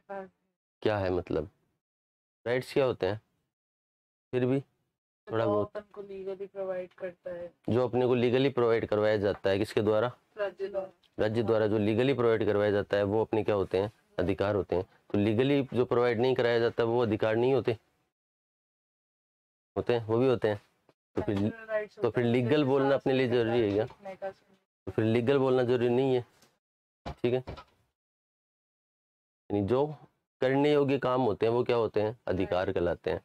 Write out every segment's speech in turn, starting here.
क्या है मतलब राइट्स क्या होते हैं फिर भी थोड़ा बहुत को लीगली प्रोवाइड करता है जो अपने को लीगली प्रोवाइड करवाया जाता है किसके राज्य द्वारा राज्य द्वारा जो लीगली प्रोवाइड करवाया जाता है वो अपने क्या होते हैं अधिकार होते हैं तो लीगली जो प्रोवाइड नहीं कराया जाता वो अधिकार नहीं होते होते हैं वो भी होते हैं तो फिर तो फिर लीगल बोलना अपने लिए जरूरी है क्या तो फिर लीगल बोलना जरूरी नहीं है ठीक है यानी जो करने योग्य काम होते हैं वो क्या होते हैं अधिकार कहलाते हैं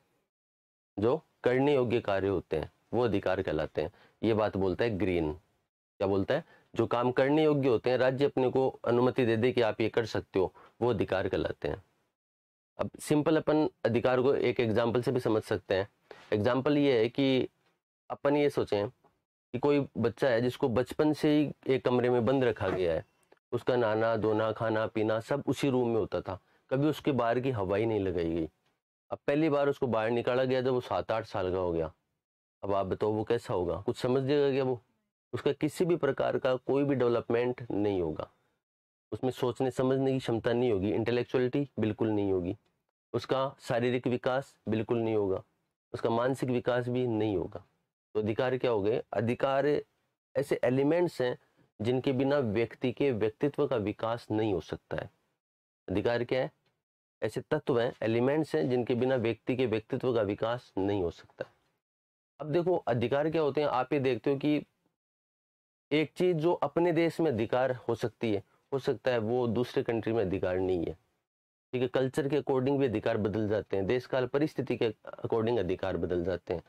जो करने योग्य कार्य होते हैं वो अधिकार कहलाते हैं ये बात बोलता है ग्रीन क्या बोलता है जो काम करने योग्य होते हैं राज्य अपने को अनुमति दे दे कि आप ये कर सकते हो वो अधिकार कहलाते हैं अब सिंपल अपन अधिकार को एक एग्जाम्पल से भी समझ सकते हैं एग्जाम्पल ये है कि अपन ये सोचें कि कोई बच्चा है जिसको बचपन से ही एक कमरे में बंद रखा गया है उसका नाना धोना खाना पीना सब उसी रूम में होता था कभी उसके बाहर की हवा ही नहीं लगाई गई अब पहली बार उसको बाहर निकाला गया जब वो सात आठ साल का हो गया अब आप बताओ वो कैसा होगा कुछ समझ देगा क्या वो उसका किसी भी प्रकार का कोई भी डेवलपमेंट नहीं होगा उसमें सोचने समझने की क्षमता नहीं होगी इंटेलेक्चुअलिटी बिल्कुल नहीं होगी उसका शारीरिक विकास बिल्कुल नहीं होगा उसका मानसिक विकास भी नहीं होगा तो अधिकार क्या हो गए अधिकार ऐसे एलिमेंट्स हैं जिनके बिना व्यक्ति के व्यक्तित्व का विकास नहीं हो सकता है अधिकार क्या है ऐसे तत्व हैं एलिमेंट्स हैं जिनके बिना व्यक्ति के व्यक्तित्व का विकास नहीं हो सकता अब देखो अधिकार क्या होते हैं आप ये देखते हो कि एक चीज जो अपने देश में अधिकार हो सकती है हो सकता है वो दूसरे कंट्री में अधिकार नहीं है ठीक है कल्चर के अकॉर्डिंग भी अधिकार बदल जाते हैं देश काल परिस्थिति के अकॉर्डिंग अधिकार बदल जाते हैं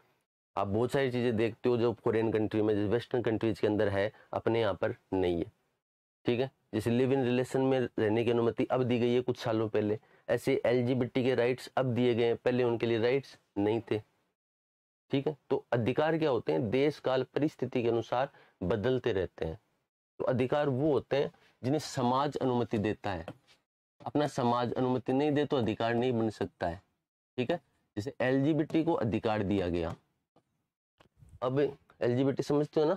आप बहुत सारी चीज़ें देखते हो जो फॉरेन कंट्री में जैसे वेस्टर्न कंट्रीज के अंदर है अपने यहाँ पर नहीं है ठीक है जैसे लिव इन रिलेशन में रहने की अनुमति अब दी गई है कुछ सालों पहले ऐसे एल के राइट्स अब दिए गए हैं पहले उनके लिए राइट्स नहीं थे ठीक है तो अधिकार क्या होते हैं देश काल परिस्थिति के अनुसार बदलते रहते हैं तो अधिकार वो होते हैं जिन्हें समाज अनुमति देता है अपना समाज अनुमति नहीं दे तो अधिकार नहीं बन सकता है ठीक है जैसे एल को अधिकार दिया गया अब एल समझते हो ना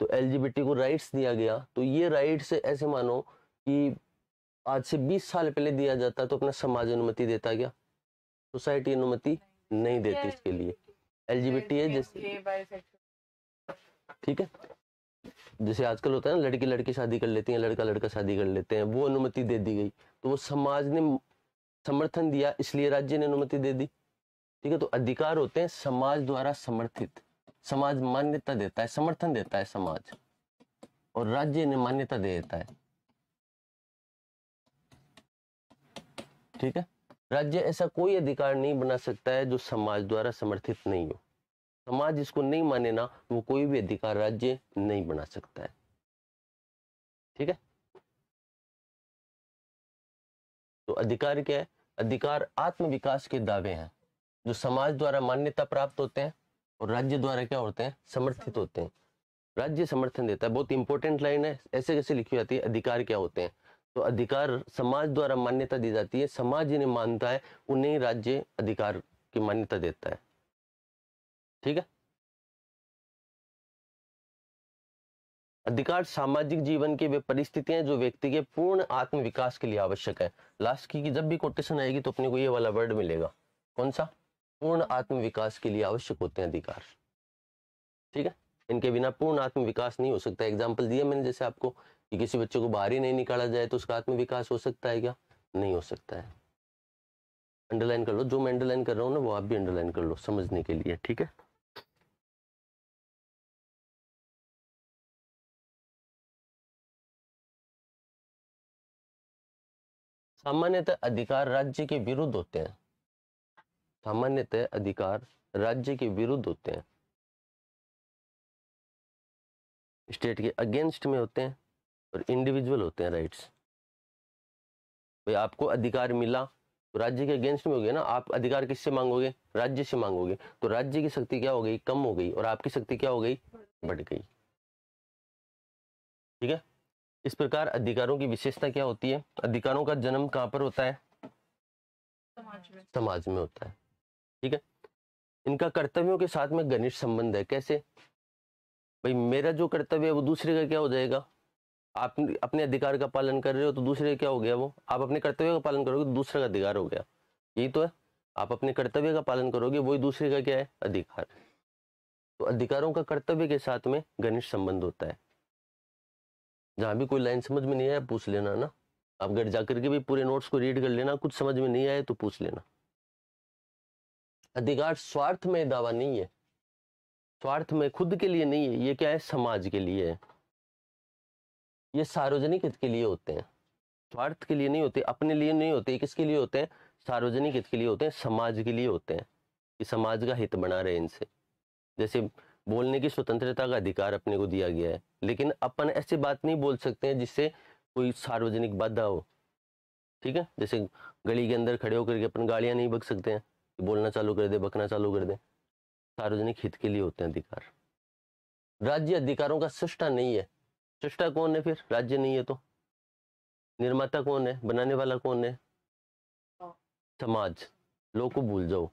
तो एल को राइट्स दिया गया तो ये राइट्स ऐसे मानो कि आज से 20 साल पहले दिया जाता तो अपना समाज अनुमति देता गया सोसाइटी अनुमति नहीं देती इसके लिए एल है जैसे ठीक है जैसे आजकल होता है ना लड़की लड़की शादी कर लेती है लड़का लड़का शादी कर लेते हैं वो अनुमति दे दी गई तो वो समाज ने समर्थन दिया इसलिए राज्य ने अनुमति दे दी ठीक है तो अधिकार होते हैं समाज द्वारा समर्थित समाज मान्यता देता है समर्थन देता है समाज और राज्य ने मान्यता दे देता है ठीक है राज्य ऐसा कोई अधिकार नहीं बना सकता है जो समाज द्वारा समर्थित नहीं हो समाज इसको नहीं माने ना वो कोई भी अधिकार राज्य नहीं बना सकता है ठीक है तो अधिकार क्या है अधिकार आत्म विकास के दावे हैं जो समाज द्वारा मान्यता प्राप्त होते हैं और राज्य द्वारा क्या होते हैं समर्थित होते हैं राज्य समर्थन देता है बहुत इंपॉर्टेंट लाइन है ऐसे कैसे लिखी जाती है अधिकार क्या होते हैं तो अधिकार समाज द्वारा मान्यता दी जाती है समाज जिन्हें मानता है उन्हें राज्य अधिकार की मान्यता देता है ठीक है अधिकार सामाजिक जीवन की वे परिस्थितियां जो व्यक्ति के पूर्ण आत्म विकास के लिए आवश्यक है लास्ट की जब भी कोटेशन आएगी तो अपने को ये वाला वर्ड मिलेगा कौन सा पूर्ण आत्म विकास के लिए आवश्यक होते हैं अधिकार ठीक है इनके बिना पूर्ण आत्म विकास नहीं हो सकता एग्जाम्पल दिया मैंने जैसे आपको कि किसी बच्चे को बाहर ही नहीं निकाला जाए तो उसका आत्म विकास हो सकता है क्या नहीं हो सकता है अंडरलाइन कर लो जो मैं अंडरलाइन कर रहा हूँ ना वो आप भी अंडरलाइन कर लो समझने के लिए ठीक है सामान्यतः अधिकार राज्य के विरुद्ध होते हैं सामान्यतः अधिकार राज्य के विरुद्ध होते हैं स्टेट के अगेंस्ट में होते हैं और इंडिविजुअल होते हैं राइट्स भाई आपको अधिकार मिला तो राज्य के अगेंस्ट में हो गया ना आप अधिकार किससे मांगोगे राज्य से मांगोगे तो राज्य की शक्ति क्या हो गई कम हो गई और आपकी शक्ति क्या हो गई बढ़ गई ठीक है इस प्रकार अधिकारों की विशेषता क्या होती है अधिकारों का जन्म कहाँ पर होता है समाज में समाज में होता है ठीक है इनका कर्तव्यों के साथ में घनिष्ठ संबंध है कैसे भाई मेरा जो कर्तव्य है वो दूसरे का क्या हो जाएगा आप अपने अधिकार का पालन कर रहे हो तो दूसरे का क्या हो गया वो आप अपने कर्तव्य का पालन करोगे तो दूसरे का अधिकार हो गया यही तो है आप अपने कर्तव्य का पालन करोगे वही दूसरे का क्या है अधिकार तो अधिकारों का कर्तव्य के साथ में घनिष्ठ संबंध होता है जहाँ भी कोई लाइन समझ में नहीं आया पूछ लेना ना आप घर जाकर के भी पूरे नोट्स को रीड कर लेना कुछ समझ में नहीं आए तो पूछ लेना अधिकार स्वार्थ में दावा नहीं है स्वार्थ में खुद के लिए नहीं है ये क्या है समाज के लिए है ये सार्वजनिक हित के लिए होते हैं स्वार्थ के लिए नहीं होते अपने लिए नहीं होते किसके लिए होते हैं सार्वजनिक हित के लिए होते हैं समाज के लिए होते हैं कि समाज का हित बना रहे इनसे जैसे बोलने की स्वतंत्रता का अधिकार अपने को दिया गया है लेकिन अपन ऐसी बात नहीं बोल सकते हैं जिससे कोई सार्वजनिक बाधा हो ठीक है जैसे गली के अंदर खड़े होकर के अपन गाड़ियां नहीं बक सकते हैं बोलना चालू कर दे बकना चालू कर दे सार्वजनिक हित के लिए होते हैं अधिकार राज्य अधिकारों का सृष्टा नहीं है सृष्टा कौन है फिर राज्य नहीं है तो निर्माता कौन है बनाने वाला कौन है समाज लो को भूल जाओ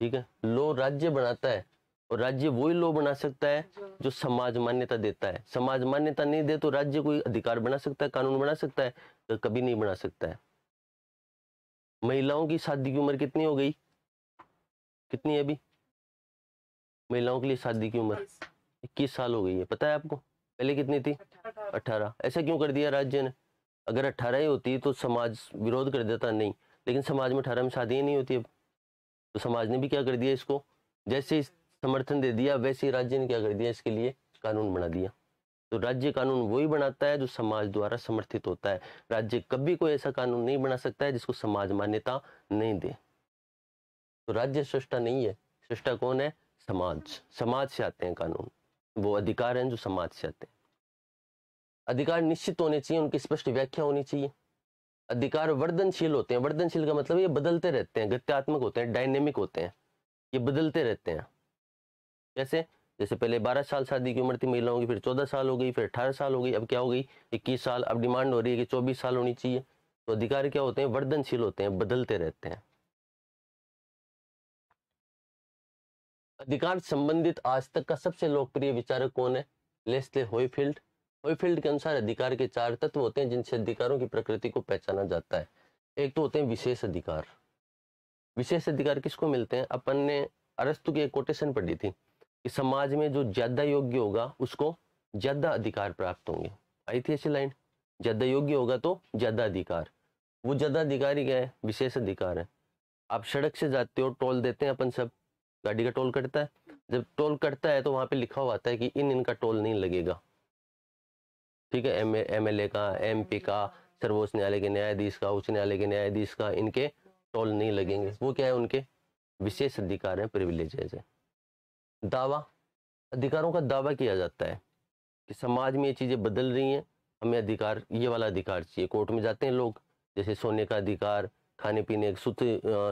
ठीक है लो राज्य बनाता है और राज्य वही लो बना सकता है जो समाज मान्यता देता है समाज मान्यता नहीं दे तो राज्य कोई अधिकार बना सकता है कानून बना सकता है तो कभी नहीं बना सकता है महिलाओं की शादी की उम्र कितनी हो गई कितनी है अभी महिलाओं के लिए शादी की उम्र इक्कीस साल हो गई है पता है आपको पहले कितनी थी अठारह ऐसा क्यों कर दिया राज्य ने अगर अट्ठारह ही होती तो समाज विरोध कर देता नहीं लेकिन समाज में अठारह में शादियाँ नहीं होती अब तो समाज ने भी क्या कर दिया इसको जैसे समर्थन दे दिया वैसे ही राज्य ने क्या कर दिया इसके लिए कानून बना दिया तो राज्य कानून वही बनाता है जो समाज द्वारा समर्थित होता है राज्य कभी कोई ऐसा कानून नहीं बना सकता है जिसको समाज मान्यता नहीं दे तो राज्य सृष्टा नहीं है सृष्टा कौन है समाज समाज से आते हैं कानून वो अधिकार हैं जो समाज से आते हैं अधिकार निश्चित होने चाहिए उनकी स्पष्ट व्याख्या होनी चाहिए अधिकार वर्धनशील होते हैं वर्धनशील का मतलब ये बदलते रहते हैं गत्यात्मक होते हैं डायनेमिक होते हैं ये बदलते रहते हैं जैसे जैसे पहले 12 साल शादी की उम्र थी महिलाओं की फिर 14 साल हो गई फिर 18 साल हो गई अब क्या हो गई 21 साल अब डिमांड हो रही है कि 24 साल होनी चाहिए तो अधिकार क्या होते हैं वर्धनशील होते हैं बदलते रहते हैं अधिकार संबंधित आज तक का सबसे लोकप्रिय विचारक कौन है लेस्ले होईफील्ड होईफील्ड के अनुसार अधिकार के चार तत्व होते हैं जिनसे अधिकारों की प्रकृति को पहचाना जाता है एक तो होते हैं विशेष अधिकार विशेष अधिकार किसको मिलते हैं अपन ने अरस्तु की एक कोटेशन पढ़ी थी कि समाज में जो ज्यादा योग्य होगा उसको ज्यादा अधिकार प्राप्त होंगे आई थी ऐसी लाइन ज्यादा योग्य होगा तो ज्यादा अधिकार वो ज्यादा अधिकार ही क्या है विशेष अधिकार है आप सड़क से जाते हो टोल देते हैं अपन सब गाड़ी का टोल कटता है जब टोल कटता है तो वहाँ पे लिखा हुआ आता है कि इन इनका टोल नहीं लगेगा ठीक है एम एल ए का एम पी का सर्वोच्च न्यायालय के न्यायाधीश का उच्च न्यायालय के न्यायाधीश का इनके टोल नहीं लगेंगे वो क्या है उनके विशेष अधिकार हैं प्रिविलेजेज है दावा अधिकारों का दावा किया जाता है कि समाज में ये चीज़ें बदल रही हैं हमें अधिकार ये वाला अधिकार चाहिए कोर्ट में जाते हैं लोग जैसे सोने का अधिकार खाने पीने शुद्ध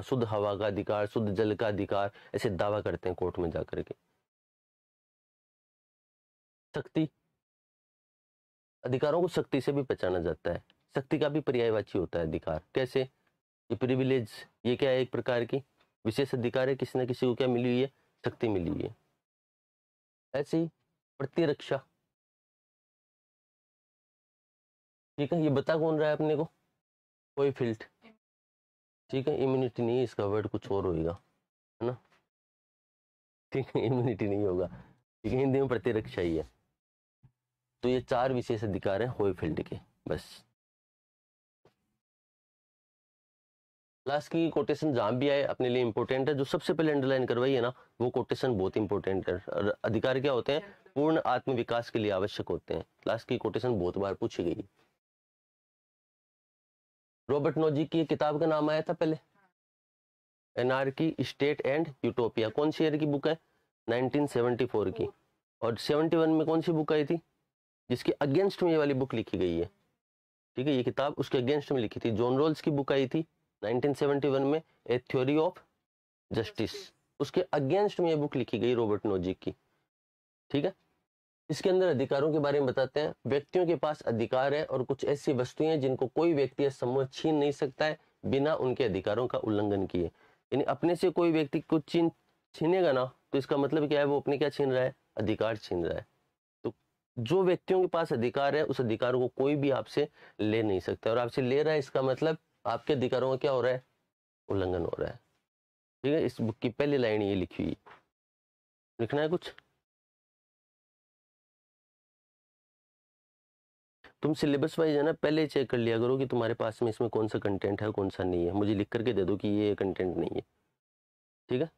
शुद्ध हवा का अधिकार शुद्ध जल का अधिकार ऐसे दावा करते हैं कोर्ट में जाकर के शक्ति अधिकारों को शक्ति से भी पहचाना जाता है शक्ति का भी पर्यायवाची होता है अधिकार कैसे ये प्रिविलेज ये क्या है एक प्रकार की विशेष अधिकार है किसी न किसी को क्या मिली हुई है शक्ति मिली हुई है ऐसे ही प्रतिरक्षा ठीक है ये बता कौन रहा है अपने को कोई फील्ड ठीक है इम्यूनिटी नहीं इसका वर्ड कुछ और होगा है ना ठीक है इम्यूनिटी नहीं होगा ठीक है हिंदी में प्रतिरक्षा ही है तो ये चार विशेष अधिकार हैं फील्ड के बस लास्ट की कोटेशन जहाँ भी आए अपने लिए इंपॉर्टेंट है जो सबसे पहले अंडरलाइन करवाई है ना वो कोटेशन बहुत इंपॉर्टेंट है और अधिकार क्या होते हैं पूर्ण आत्मविकास के लिए आवश्यक होते हैं लास्ट की कोटेशन बहुत बार पूछी गई है रॉबर्ट नोजी की किताब का नाम आया था पहले की स्टेट एंड यूटोपिया कौन सी ईयर की बुक है 1974 की और 71 में कौन सी बुक आई थी जिसके अगेंस्ट में ये वाली बुक लिखी गई है ठीक है ये किताब उसके अगेंस्ट में लिखी थी जॉन रोल्स की बुक आई थी 1971 में ए थ्योरी ऑफ जस्टिस उसके अगेंस्ट में ये बुक लिखी गई रॉबर्ट नोजिक की ठीक है इसके अंदर अधिकारों के बारे में बताते हैं व्यक्तियों के पास अधिकार है और कुछ ऐसी वस्तुएं हैं जिनको कोई व्यक्ति या समूह छीन नहीं सकता है बिना उनके अधिकारों का उल्लंघन किए यानी अपने से कोई व्यक्ति कुछ छीन छीनेगा ना तो इसका मतलब क्या है वो अपने क्या छीन रहा है अधिकार छीन रहा है तो जो व्यक्तियों के पास अधिकार है उस अधिकार को कोई भी आपसे ले नहीं सकता और आपसे ले रहा है इसका मतलब आपके अधिकारों का क्या हो रहा है उल्लंघन हो रहा है ठीक है इस बुक की पहली लाइन ये लिखी हुई लिखना है कुछ तुम सिलेबस वाइज है ना पहले चेक कर लिया करो कि तुम्हारे पास में इसमें कौन सा कंटेंट है कौन सा नहीं है मुझे लिख करके दे दो कि ये कंटेंट नहीं है ठीक है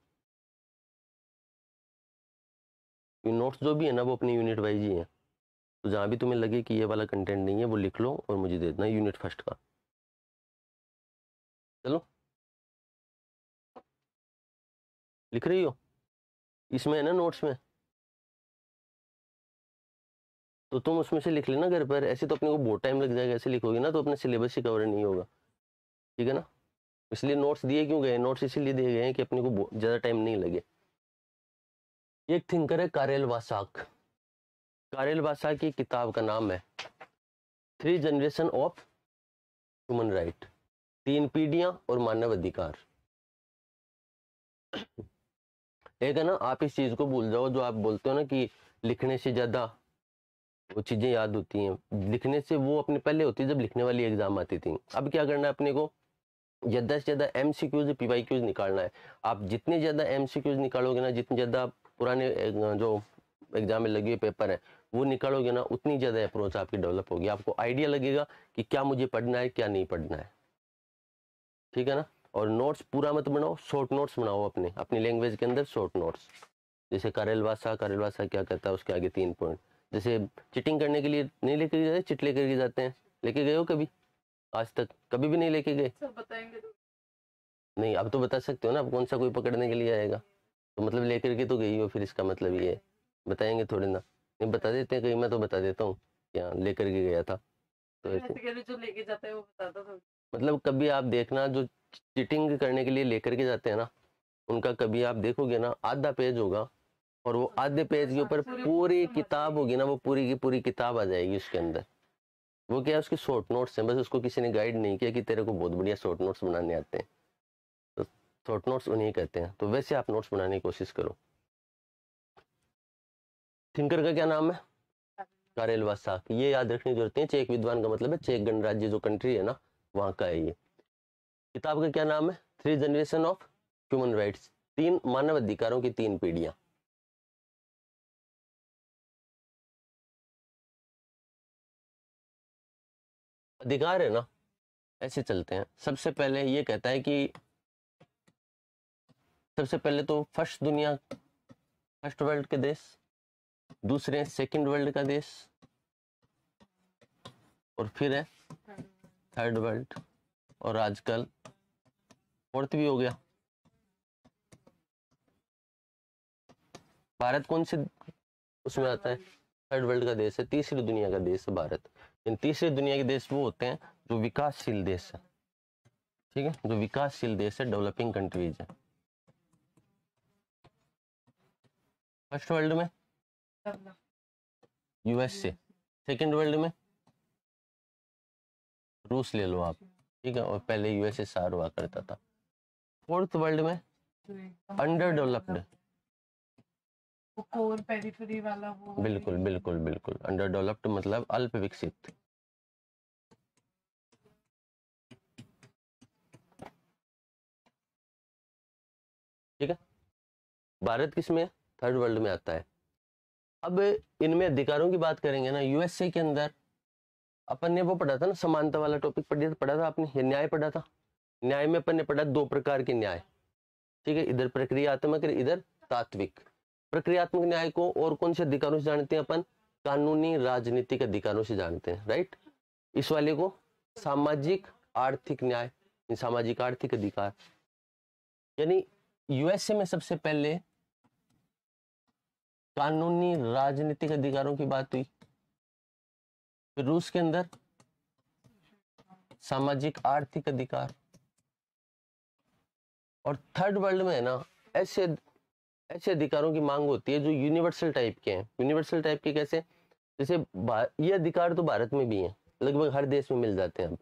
नोट्स जो भी है ना वो अपने यूनिट वाइज ही हैं तो जहाँ भी तुम्हें लगे कि ये वाला कंटेंट नहीं है वो लिख लो और मुझे दे देना यूनिट फर्स्ट का चलो लिख रही हो इसमें है ना नोट्स में तो तुम उसमें से लिख लेना घर पर ऐसे तो अपने को बहुत टाइम लग जाएगा ऐसे लिखोगे ना तो अपने सिलेबस ही कवर नहीं होगा ठीक है ना इसलिए नोट्स दिए क्यों गए नोट्स इसीलिए दिए गए हैं कि अपने को ज़्यादा टाइम नहीं लगे एक थिंकर है कारेल वासाक कारेल वासाक की किताब का नाम है three generation of human right तीन पीढ़ियाँ और मानव अधिकार एक है ना आप इस चीज को भूल जाओ जो आप बोलते हो ना कि लिखने से ज्यादा वो चीज़ें याद होती हैं लिखने से वो अपने पहले होती जब लिखने वाली एग्ज़ाम आती थी अब क्या करना है अपने को ज़्यादा से ज़्यादा M C Qs P Y Qs निकालना है आप जितने ज़्यादा एम सी क्यूज़ निकालोगे ना जितने ज़्यादा पुराने जो एग्ज़ाम में लगे हुए पेपर हैं वो निकालोगे ना उतनी ज़्यादा अप्रोच आपकी डेवलप होगी आपको आइडिया लगेगा कि क्या मुझे पढ़ना है क्या नहीं पढ़ना है ठीक है ना और नोट्स पूरा मत बनाओ शॉर्ट नोट्स बनाओ अपने अपनी लैंग्वेज के अंदर शॉर्ट नोट्स जैसे करेलवासा करेलवासा क्या कहता है उसके आगे तीन पॉइंट जैसे चिटिंग करने के लिए नहीं लेके जाते चिट ले करके जाते हैं लेके गए हो कभी आज तक कभी भी नहीं लेके गए अच्छा, तो। नहीं आप तो बता सकते हो ना आप कौन सा कोई पकड़ने के लिए आएगा तो मतलब लेकर के तो गई हो फिर इसका मतलब ये है बताएंगे थोड़े ना नहीं बता देते हैं कहीं मैं तो बता देता हूँ हाँ, लेकर के गया था तो ऐसे तो जो लेके जाते है वो बताता था मतलब कभी आप देखना जो चिटिंग करने के लिए लेकर के जाते हैं ना उनका कभी आप देखोगे ना आधा पेज होगा और वो आधे पेज के ऊपर अच्छा, पूरी किताब होगी ना वो पूरी की पूरी किताब आ जाएगी उसके अंदर वो क्या है उसकी शॉर्ट नोट्स हैं बस उसको किसी ने गाइड नहीं किया कि तेरे को बहुत बढ़िया शॉर्ट नोट्स बनाने आते हैं तो शॉर्ट नोट्स उन्हें कहते हैं तो वैसे आप नोट्स बनाने की कोशिश करो थिंकर का क्या नाम है कारेल साख ये याद रखने की जरूरत है चेक विद्वान का मतलब है चेक गणराज्य जो कंट्री है ना वहाँ का है ये किताब का क्या नाम है three generation of human rights तीन मानव अधिकारों की तीन पीढ़ियाँ अधिकार है ना ऐसे चलते हैं सबसे पहले ये कहता है कि सबसे पहले तो फर्स्ट दुनिया फर्स्ट वर्ल्ड के देश दूसरे सेकंड वर्ल्ड का देश और फिर है थर्ड वर्ल्ड और आजकल फोर्थ भी हो गया भारत कौन से उसमें आता है थर्ड वर्ल्ड का देश है तीसरी दुनिया का देश है भारत इन तीसरे दुनिया के देश वो होते हैं जो विकासशील देश है ठीक है जो विकासशील देश है डेवलपिंग कंट्रीज है फर्स्ट वर्ल्ड में यूएसए सेकेंड वर्ल्ड में रूस ले लो आप ठीक है और पहले यूएसएसआर हुआ करता था फोर्थ वर्ल्ड में अंडर डेवलप्ड कोर पेरिफेरी वाला वो बिल्कुल बिल्कुल बिल्कुल अंडर डेवलप्ड मतलब अल्प विकसित ठीक है भारत किस में थर्ड वर्ल्ड में आता है अब इनमें अधिकारों की बात करेंगे ना यूएसए के अंदर अपन ने वो पढ़ा था ना समानता वाला टॉपिक पढ़ा था पढ़ा था आपने न्याय पढ़ा था न्याय में अपन ने पढ़ा दो प्रकार के न्याय ठीक है इधर प्रक्रियात्मक इधर तात्विक प्रक्रियात्मक न्याय को और कौन से अधिकारों से जानते हैं अपन कानूनी राजनीतिक अधिकारों से जानते हैं राइट इस वाले को सामाजिक आर्थिक न्याय सामाजिक आर्थिक अधिकार यानी यूएसए में सबसे पहले कानूनी राजनीतिक अधिकारों की बात हुई फिर रूस के अंदर सामाजिक आर्थिक अधिकार और थर्ड वर्ल्ड में है ना ऐसे ऐसे अधिकारों की मांग होती है जो यूनिवर्सल टाइप के हैं यूनिवर्सल टाइप के कैसे जैसे ये अधिकार तो भारत में भी हैं लगभग हर देश में मिल जाते हैं अब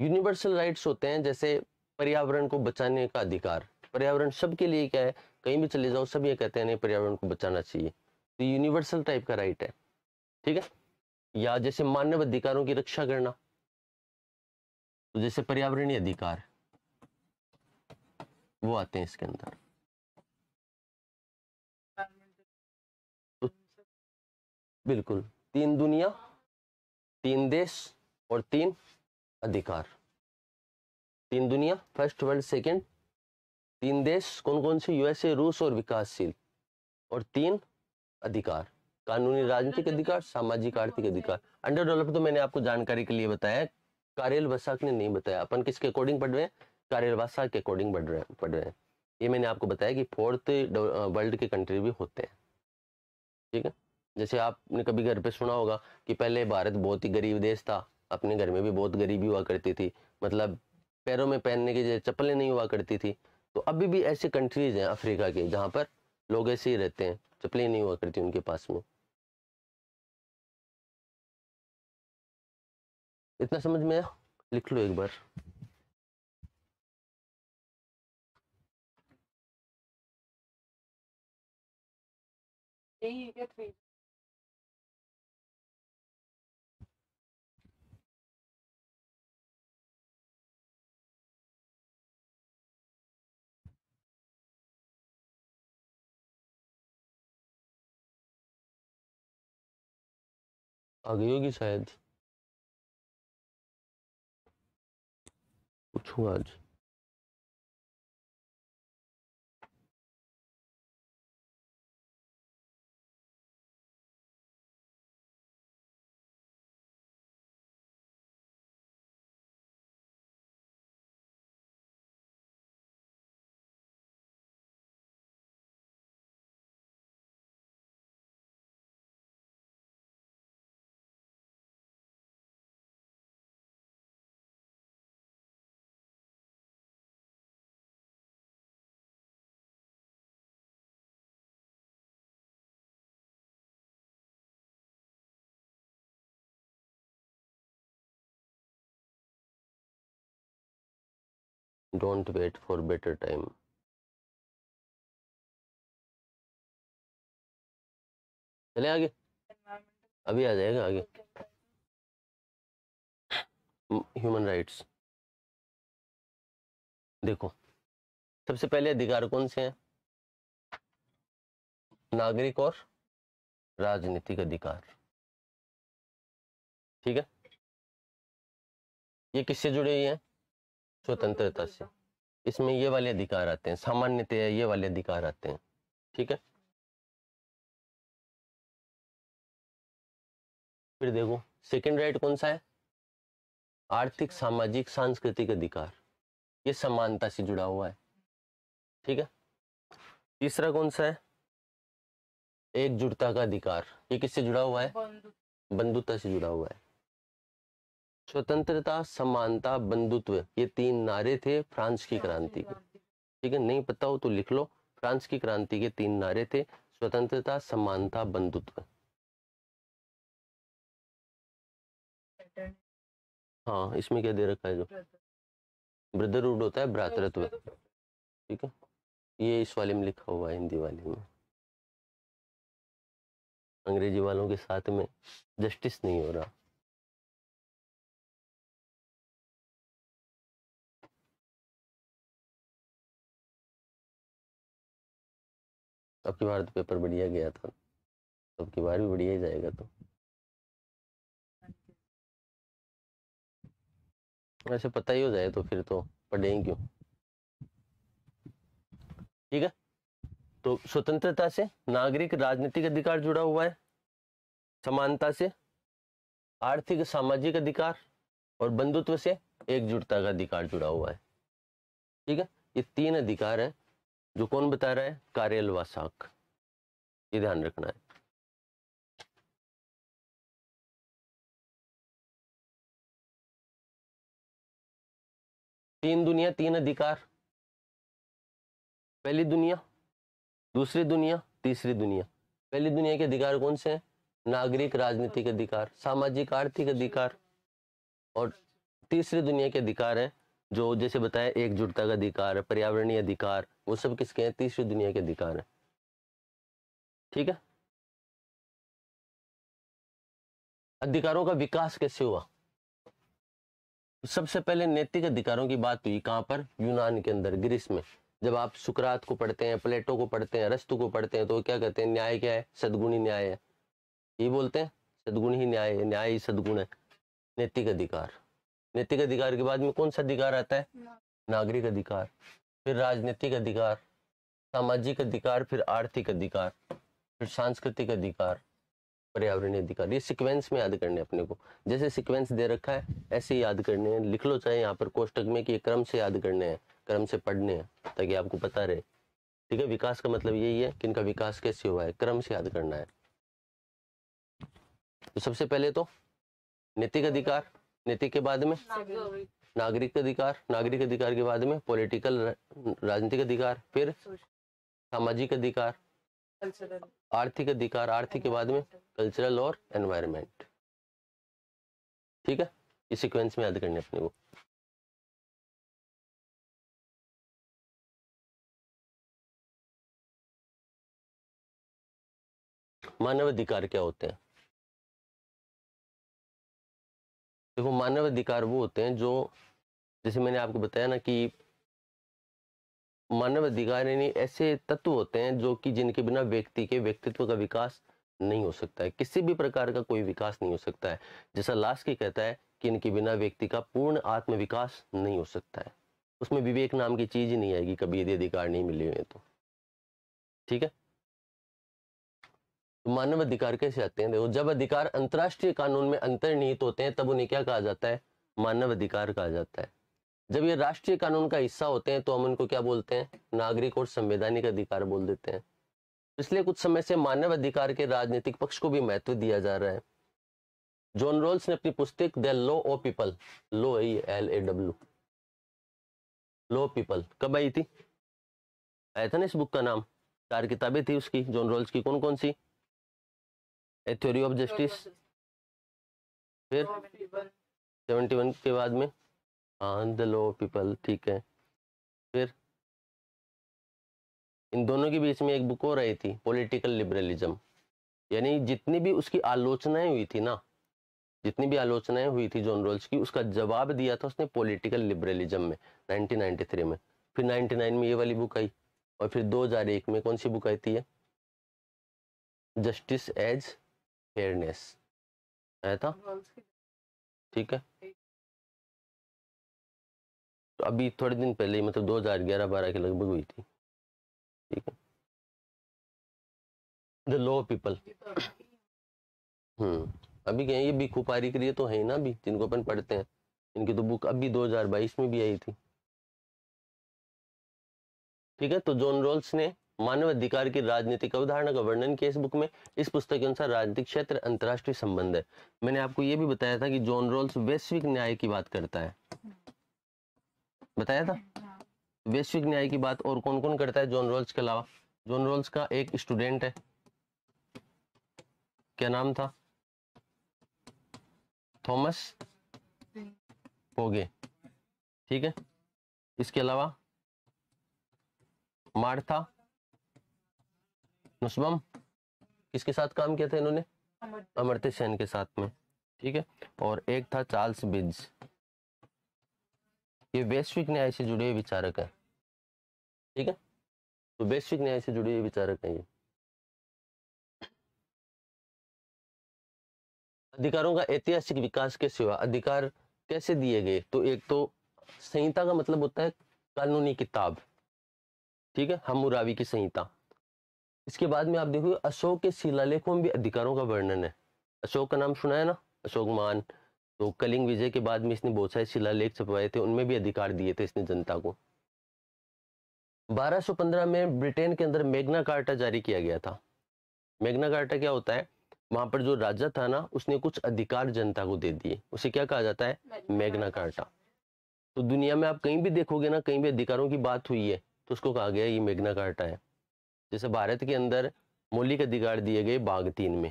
यूनिवर्सल राइट्स होते हैं जैसे पर्यावरण को बचाने का अधिकार पर्यावरण सबके लिए क्या है कहीं भी चले जाओ सब ये कहते हैं नहीं पर्यावरण को बचाना चाहिए तो यूनिवर्सल टाइप का राइट है ठीक है या जैसे मानव अधिकारों की रक्षा करना तो जैसे पर्यावरणीय अधिकार वो आते हैं इसके अंदर बिल्कुल तीन दुनिया तीन देश और तीन अधिकार तीन दुनिया फर्स्ट वर्ल्ड सेकंड तीन देश कौन कौन से यूएसए रूस और विकासशील और तीन अधिकार कानूनी राजनीतिक अधिकार सामाजिक आर्थिक अधिकार अंडर डेवलप तो मैंने आपको जानकारी के लिए बताया कार्यल वसाक ने नहीं बताया अपन किसके अकॉर्डिंग पढ़ रहे हैं कार्यल वसाक के अकॉर्डिंग पढ़ रहे पढ़ रहे हैं ये मैंने आपको बताया कि फोर्थ वर्ल्ड uh, के कंट्री भी होते हैं ठीक है जैसे आपने कभी घर पे सुना होगा कि पहले भारत बहुत ही गरीब देश था अपने घर में भी बहुत गरीबी हुआ करती थी मतलब पैरों में पहनने की जगह चप्पलें नहीं हुआ करती थी तो अभी भी ऐसी कंट्रीज़ हैं अफ्रीका के जहाँ पर लोग ऐसे ही रहते हैं चप्पलें नहीं हुआ करती उनके पास में इतना समझ में आया लिख लो एक बार यही है थ्री आ गई होगी शायद पूछूँ आज Don't wait for better time. चले आगे अभी आ जाएगा आगे ह्यूमन hmm, राइट्स देखो सबसे पहले अधिकार कौन से हैं नागरिक और राजनीतिक अधिकार ठीक है ये किससे जुड़े हुए हैं स्वतंत्रता से इसमें ये वाले अधिकार आते हैं सामान्यतया ये वाले अधिकार आते हैं ठीक है फिर देखो सेकंड राइट कौन सा है आर्थिक सामाजिक सांस्कृतिक अधिकार ये समानता से जुड़ा हुआ है ठीक है तीसरा कौन सा है एकजुटता का अधिकार ये किससे जुड़ा हुआ है बंधुता से जुड़ा हुआ है स्वतंत्रता समानता बंधुत्व ये तीन नारे थे फ्रांस की क्रांति के ठीक है नहीं पता हो तो लिख लो फ्रांस की क्रांति के तीन नारे थे स्वतंत्रता समानता बंधुत्व हाँ इसमें क्या दे रखा है जो ब्रदरहुड होता है भ्रातृत्व तो ठीक है ये इस वाले में लिखा हुआ है हिंदी वाले में अंग्रेजी वालों के साथ में जस्टिस नहीं हो रहा सबकी बार तो पेपर बढ़िया गया था सबकी बार भी बढ़िया ही जाएगा तो वैसे पता ही हो जाए तो फिर तो पढ़ेंगे क्यों ठीक है तो स्वतंत्रता से नागरिक राजनीतिक अधिकार जुड़ा हुआ है समानता से आर्थिक सामाजिक अधिकार और बंधुत्व से एकजुटता का अधिकार जुड़ा हुआ है ठीक है ये तीन अधिकार हैं जो कौन बता रहा है कारेल वासाक ये ध्यान रखना है तीन दुनिया तीन अधिकार पहली दुनिया दूसरी दुनिया तीसरी दुनिया पहली दुनिया के अधिकार कौन से हैं नागरिक राजनीतिक अधिकार सामाजिक आर्थिक अधिकार और तीसरी दुनिया के अधिकार हैं जो जैसे बताया एकजुटता का अधिकार है पर्यावरणीय अधिकार वो सब किसके हैं तीसरी दुनिया के अधिकार हैं ठीक है अधिकारों का विकास कैसे हुआ सबसे पहले नैतिक अधिकारों की बात हुई कहां पर यूनान के अंदर ग्रीस में जब आप सुकरात को पढ़ते हैं प्लेटो को पढ़ते हैं रस्तु को पढ़ते हैं तो क्या कहते हैं न्याय क्या है सदगुणी न्याय है ये बोलते हैं सदगुण ही न्याय है न्याय ही सदगुण है नैतिक अधिकार नैतिक अधिकार के बाद में कौन सा अधिकार आता है नागरिक अधिकार फिर राजनीतिक अधिकार सामाजिक अधिकार फिर आर्थिक अधिकार फिर सांस्कृतिक अधिकार पर्यावरणीय अधिकार ये सीक्वेंस में याद करने अपने को जैसे सीक्वेंस दे रखा है ऐसे ही याद करने हैं लिख लो चाहे यहाँ पर कोष्टक में कि ये क्रम से याद करने हैं क्रम से पढ़ने हैं ताकि आपको पता रहे ठीक है विकास का मतलब यही है कि इनका विकास कैसे हुआ है क्रम से याद करना है तो सबसे पहले तो नैतिक अधिकार नीति के बाद में नागरिक अधिकार नागरिक अधिकार के बाद में पॉलिटिकल राजनीतिक अधिकार फिर सामाजिक अधिकार आर्थिक अधिकार आर्थिक के बाद में कल्चरल और एनवायरमेंट ठीक है इस सीक्वेंस में याद करने अपने को मानव अधिकार क्या होते हैं देखो तो मानव अधिकार वो होते हैं जो जैसे मैंने आपको बताया ना कि मानव अधिकार यानी ऐसे तत्व होते हैं जो कि जिनके बिना व्यक्ति के व्यक्तित्व का विकास नहीं हो सकता है किसी भी प्रकार का कोई विकास नहीं हो सकता है जैसा लास्ट के कहता है कि इनके बिना व्यक्ति का पूर्ण आत्म विकास नहीं हो सकता है उसमें विवेक नाम की चीज ही नहीं आएगी कभी यदि अधिकार नहीं मिले हुए तो ठीक है मानव अधिकार कैसे आते हैं देखो जब अधिकार अंतरराष्ट्रीय कानून में अंतर्निहित होते हैं तब उन्हें क्या कहा जाता है मानव अधिकार कहा जाता है जब ये राष्ट्रीय कानून का हिस्सा होते हैं तो हम उनको क्या बोलते हैं नागरिक और संवैधानिक अधिकार बोल देते हैं पिछले कुछ समय से मानव अधिकार के राजनीतिक पक्ष को भी महत्व दिया जा रहा है जॉन रोल्स ने अपनी पुस्तक the law of people law E L A W law people कब आई थी आया था ना इस बुक का नाम चार किताबें थी उसकी जॉन रोल्स की कौन कौन सी ए थ्योरी ऑफ जस्टिस फिर सेवेंटी वन के बाद में हाँ द लो पीपल ठीक है फिर इन दोनों के बीच में एक बुक और आई थी पॉलिटिकल लिबरलिज्म यानी जितनी भी उसकी आलोचनाएं हुई थी ना जितनी भी आलोचनाएं हुई थी जॉन रोल्स की उसका जवाब दिया था उसने पॉलिटिकल लिबरलिज्म में 1993 में फिर 99 में ये वाली बुक आई और फिर 2001 में कौन सी बुक आई थी है जस्टिस एज फेयरनेस है था ठीक है तो अभी थोड़े दिन पहले मतलब 2011-12 के लगभग हुई थी ठीक है द लो पीपल हम्म अभी कहें ये भी खुपारी के लिए तो है ना अभी जिनको अपन पढ़ते हैं इनकी तो बुक अभी 2022 में भी आई थी ठीक है तो जॉन रोल्स ने मानवाधिकार की राजनीतिक अवधारणा का वर्णन किया इस बुक में इस पुस्तक के अनुसार राजनीतिक क्षेत्र अंतर्राष्ट्रीय संबंध है मैंने आपको यह भी बताया था कि जॉन रोल्स वैश्विक न्याय की बात करता है बताया था वैश्विक न्याय की बात और कौन कौन करता है जॉन रोल्स के अलावा जॉन रोल्स का एक स्टूडेंट है क्या नाम था थॉमस पोगे ठीक है इसके अलावा मार्था नुस्बम किसके साथ काम किया था इन्होंने अमृत सेन के साथ में ठीक है और एक था चार्ल्स बिज ये वैश्विक न्याय से जुड़े हुए विचारक हैं ठीक है तो वैश्विक न्याय से जुड़े हुए विचारक हैं ये अधिकारों का ऐतिहासिक विकास के सिवा अधिकार कैसे दिए गए तो एक तो संहिता का मतलब होता है कानूनी किताब ठीक है हमुरावी की संहिता इसके बाद में आप देखोगे अशोक के शिलालेखों में भी अधिकारों का वर्णन है अशोक का नाम सुना है ना अशोक मान तो कलिंग विजय के बाद में इसने बहुत सारे शिलालेख छपवाए थे उनमें भी अधिकार दिए थे इसने जनता को 1215 में ब्रिटेन के अंदर मेघना कार्टा जारी किया गया था मेघना कार्टा क्या होता है वहां पर जो राजा था ना उसने कुछ अधिकार जनता को दे दिए उसे क्या कहा जाता है मेघना कार्टा तो दुनिया में आप कहीं भी देखोगे ना कहीं भी अधिकारों की बात हुई है तो उसको कहा गया ये मेघना कार्टा है जैसे भारत के अंदर मौलिक अधिकार दिए गए बाघ तीन में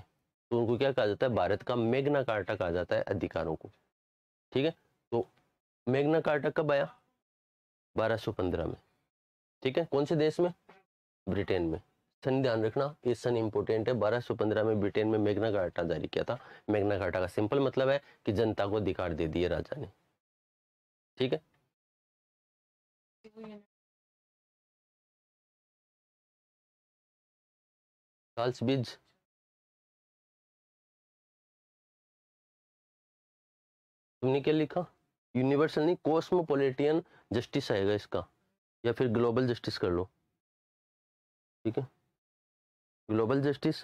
तो उनको क्या कहा जाता है भारत का मेघना कार्टा कहा जाता है अधिकारों को ठीक है तो मेघना कार्टा कब आया 1215 में ठीक है कौन से देश में ब्रिटेन में सन ध्यान रखना ये सन इंपोर्टेंट है 1215 में ब्रिटेन में मेघना कार्टा जारी किया था मेघना कार्टा का सिंपल मतलब है कि जनता को अधिकार दे दिए राजा ने ठीक है चार्ल्स बिज तुमने क्या लिखा यूनिवर्सल नहीं कॉस्मोपोलिटियन जस्टिस आएगा इसका या फिर ग्लोबल जस्टिस कर लो ठीक है ग्लोबल जस्टिस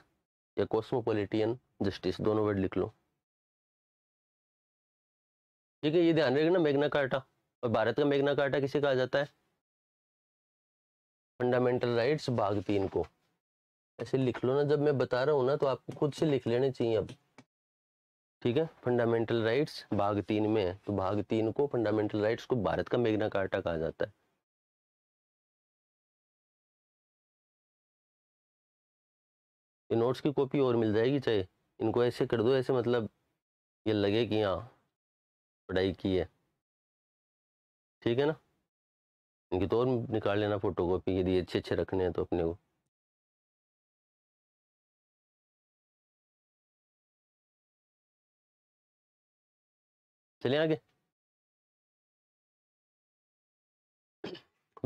या कॉस्मोपोलिटियन जस्टिस दोनों वर्ड लिख लो ठीक है ये ध्यान रखना मेघना कार्टा और भारत का मेघना कार्टा किसे कहा जाता है फंडामेंटल राइट्स भाग तीन को ऐसे लिख लो ना जब मैं बता रहा हूँ ना तो आपको खुद से लिख लेने चाहिए अब ठीक है फंडामेंटल राइट्स भाग तीन में है तो भाग तीन को फंडामेंटल राइट्स को भारत का मेघना कार्टा कहा जाता है ये नोट्स की कॉपी और मिल जाएगी चाहे इनको ऐसे कर दो ऐसे मतलब ये लगे कि हाँ पढ़ाई की है ठीक है ना इनकी तो और निकाल लेना फोटो कॉपी यदि अच्छे अच्छे रखने हैं तो अपने को चले आगे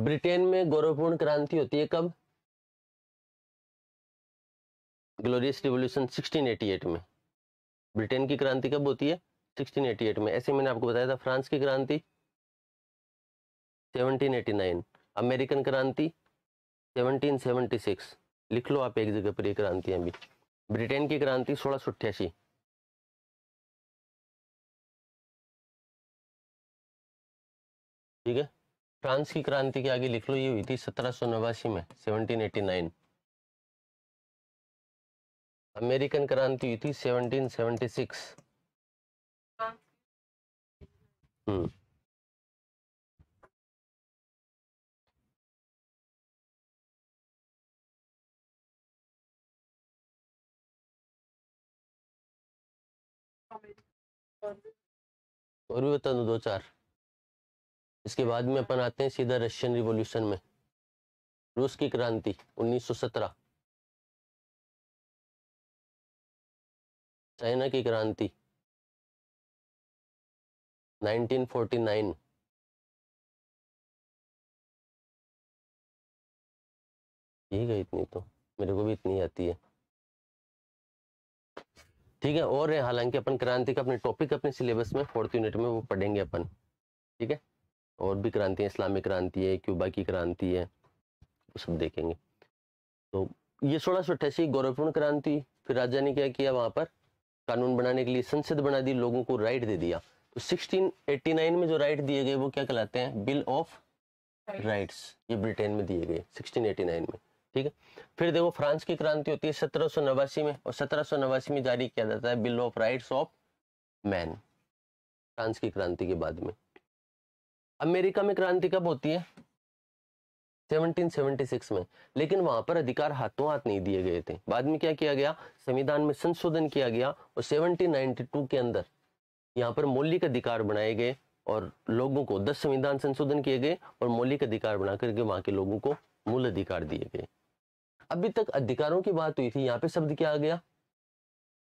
ब्रिटेन में गौरवपूर्ण क्रांति होती है कब ग्लोरियस रिवोल्यूशन 1688 में ब्रिटेन की क्रांति कब होती है 1688 में ऐसे मैंने आपको बताया था फ्रांस की क्रांति 1789 अमेरिकन क्रांति 1776 लिख लो आप एक जगह पर ये क्रांतियां अभी ब्रिटेन की क्रांति सोलह सौ अठासी ठीक है फ्रांस की क्रांति के आगे लिख लो ये हुई थी सत्रह सौ नवासी में एटी नाइन अमेरिकन क्रांति हुई थी सेवनटी सिक्स हम्म। और भी बता दो चार इसके बाद में अपन आते हैं सीधा रशियन रिवॉल्यूशन में रूस की क्रांति 1917 चाइना की क्रांति 1949 ठीक है इतनी तो मेरे को भी इतनी आती है ठीक है और हालांकि अपन क्रांति का अपने टॉपिक अपने सिलेबस में फोर्थ यूनिट में वो पढ़ेंगे अपन ठीक है और भी क्रांतियाँ इस्लामिक क्रांति है क्यूबा की क्रांति है वो सब देखेंगे तो ये सोलह सौ अट्ठासी गौरवपूर्ण क्रांति फिर राजा ने क्या किया वहाँ पर कानून बनाने के लिए संसद बना दी लोगों को राइट दे दिया तो 1689 में जो राइट दिए गए वो क्या कहलाते हैं बिल ऑफ राइट्स ये ब्रिटेन में दिए गए 1689 में ठीक है फिर देखो फ्रांस की क्रांति होती है सत्रह में और सत्रह में जारी किया जाता है bill of rights of man France की क्रांति के बाद में अमेरिका में क्रांति कब होती है 1776 में लेकिन वहां पर अधिकार हाथों हाथ नहीं दिए गए थे बाद में क्या किया गया संविधान में संशोधन किया गया और 1792 के अंदर यहाँ पर मौलिक अधिकार बनाए गए और लोगों को दस संविधान संशोधन किए गए और मौलिक अधिकार बना करके वहां के लोगों को मूल अधिकार दिए गए अभी तक अधिकारों की बात हुई थी यहाँ पे शब्द क्या आ गया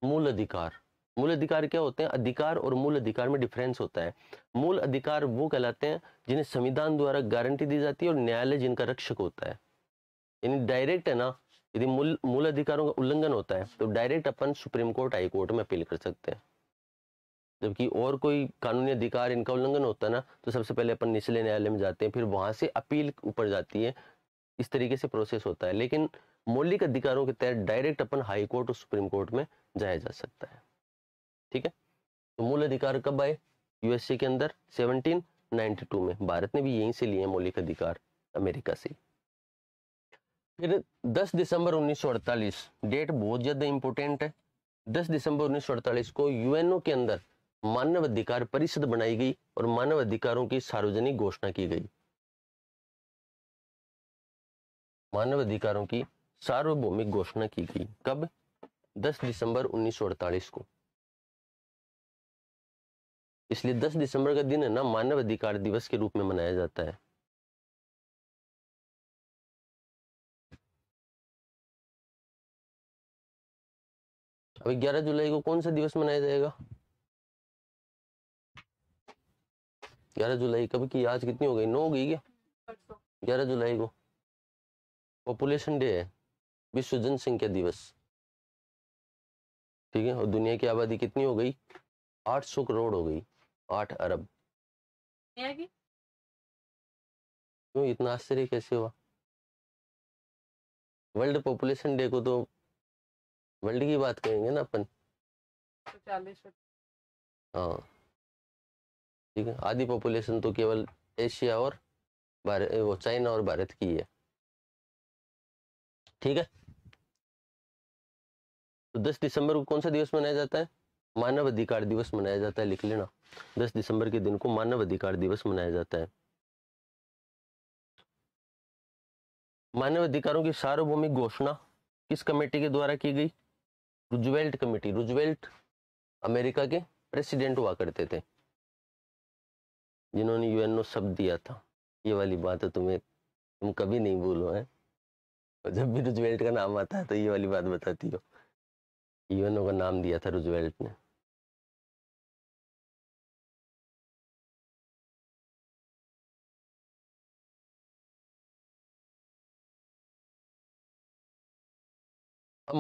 मूल अधिकार मूल अधिकार क्या होते हैं अधिकार और मूल अधिकार में डिफरेंस होता है मूल अधिकार वो कहलाते हैं जिन्हें संविधान द्वारा गारंटी दी जाती है और न्यायालय जिनका रक्षक होता है यानी डायरेक्ट है ना यदि मूल मूल अधिकारों का उल्लंघन होता है तो डायरेक्ट अपन सुप्रीम कोर्ट हाई कोर्ट में अपील कर सकते हैं जबकि और कोई कानूनी अधिकार इनका उल्लंघन होता है ना तो सबसे पहले अपन निचले न्यायालय में जाते हैं फिर वहां से अपील ऊपर जाती है इस तरीके से प्रोसेस होता है लेकिन मौलिक अधिकारों के तहत डायरेक्ट अपन हाई कोर्ट और सुप्रीम कोर्ट में जाया जा सकता है ठीक है तो मूल अधिकार कब आए यूएसए के अंदर 1792 में भारत ने भी यहीं से लिए मौलिक अधिकार अमेरिका से फिर 10 दिसंबर 1948 डेट बहुत ज्यादा इंपॉर्टेंट है 10 दिसंबर 1948 को यूएनओ के अंदर मानव अधिकार परिषद बनाई गई और मानव अधिकारों की सार्वजनिक घोषणा की गई मानव अधिकारों की सार्वभौमिक घोषणा की गई कब 10 दिसंबर 1948 को इसलिए 10 दिसंबर का दिन है ना मानव अधिकार दिवस के रूप में मनाया जाता है अभी 11 जुलाई को कौन सा दिवस मनाया जाएगा 11 जुलाई कब की आज कितनी हो गई नौ हो गई क्या 11 जुलाई को पॉपुलेशन डे है विश्व जनसंख्या दिवस ठीक है और दुनिया की आबादी कितनी हो गई 800 करोड़ हो गई आठ अरब क्यों इतना आश्चर्य कैसे हुआ वर्ल्ड पॉपुलेशन डे को तो वर्ल्ड की बात करेंगे ना अपन तो हाँ ठीक है आधी पॉपुलेशन तो केवल एशिया और भारत वो चाइना और भारत की है ठीक है तो दस दिसंबर को कौन सा दिवस मनाया जाता है मानव अधिकार दिवस मनाया जाता है लिख लेना 10 दिसंबर के दिन को मानव अधिकार दिवस मनाया जाता है मानव अधिकारों की सार्वभौमिक घोषणा किस कमेटी के द्वारा की गई रुजवेल्ट कमेटी रुजवेल्ट अमेरिका के प्रेसिडेंट हुआ करते थे जिन्होंने यूएनओ शब्द दिया था ये वाली बात है तो तुम्हें तुम कभी नहीं भूलो है जब भी रुजवेल्ट का नाम आता है तो ये वाली बात बताती हो यूएनओ का नाम दिया था रुजवेल्ट ने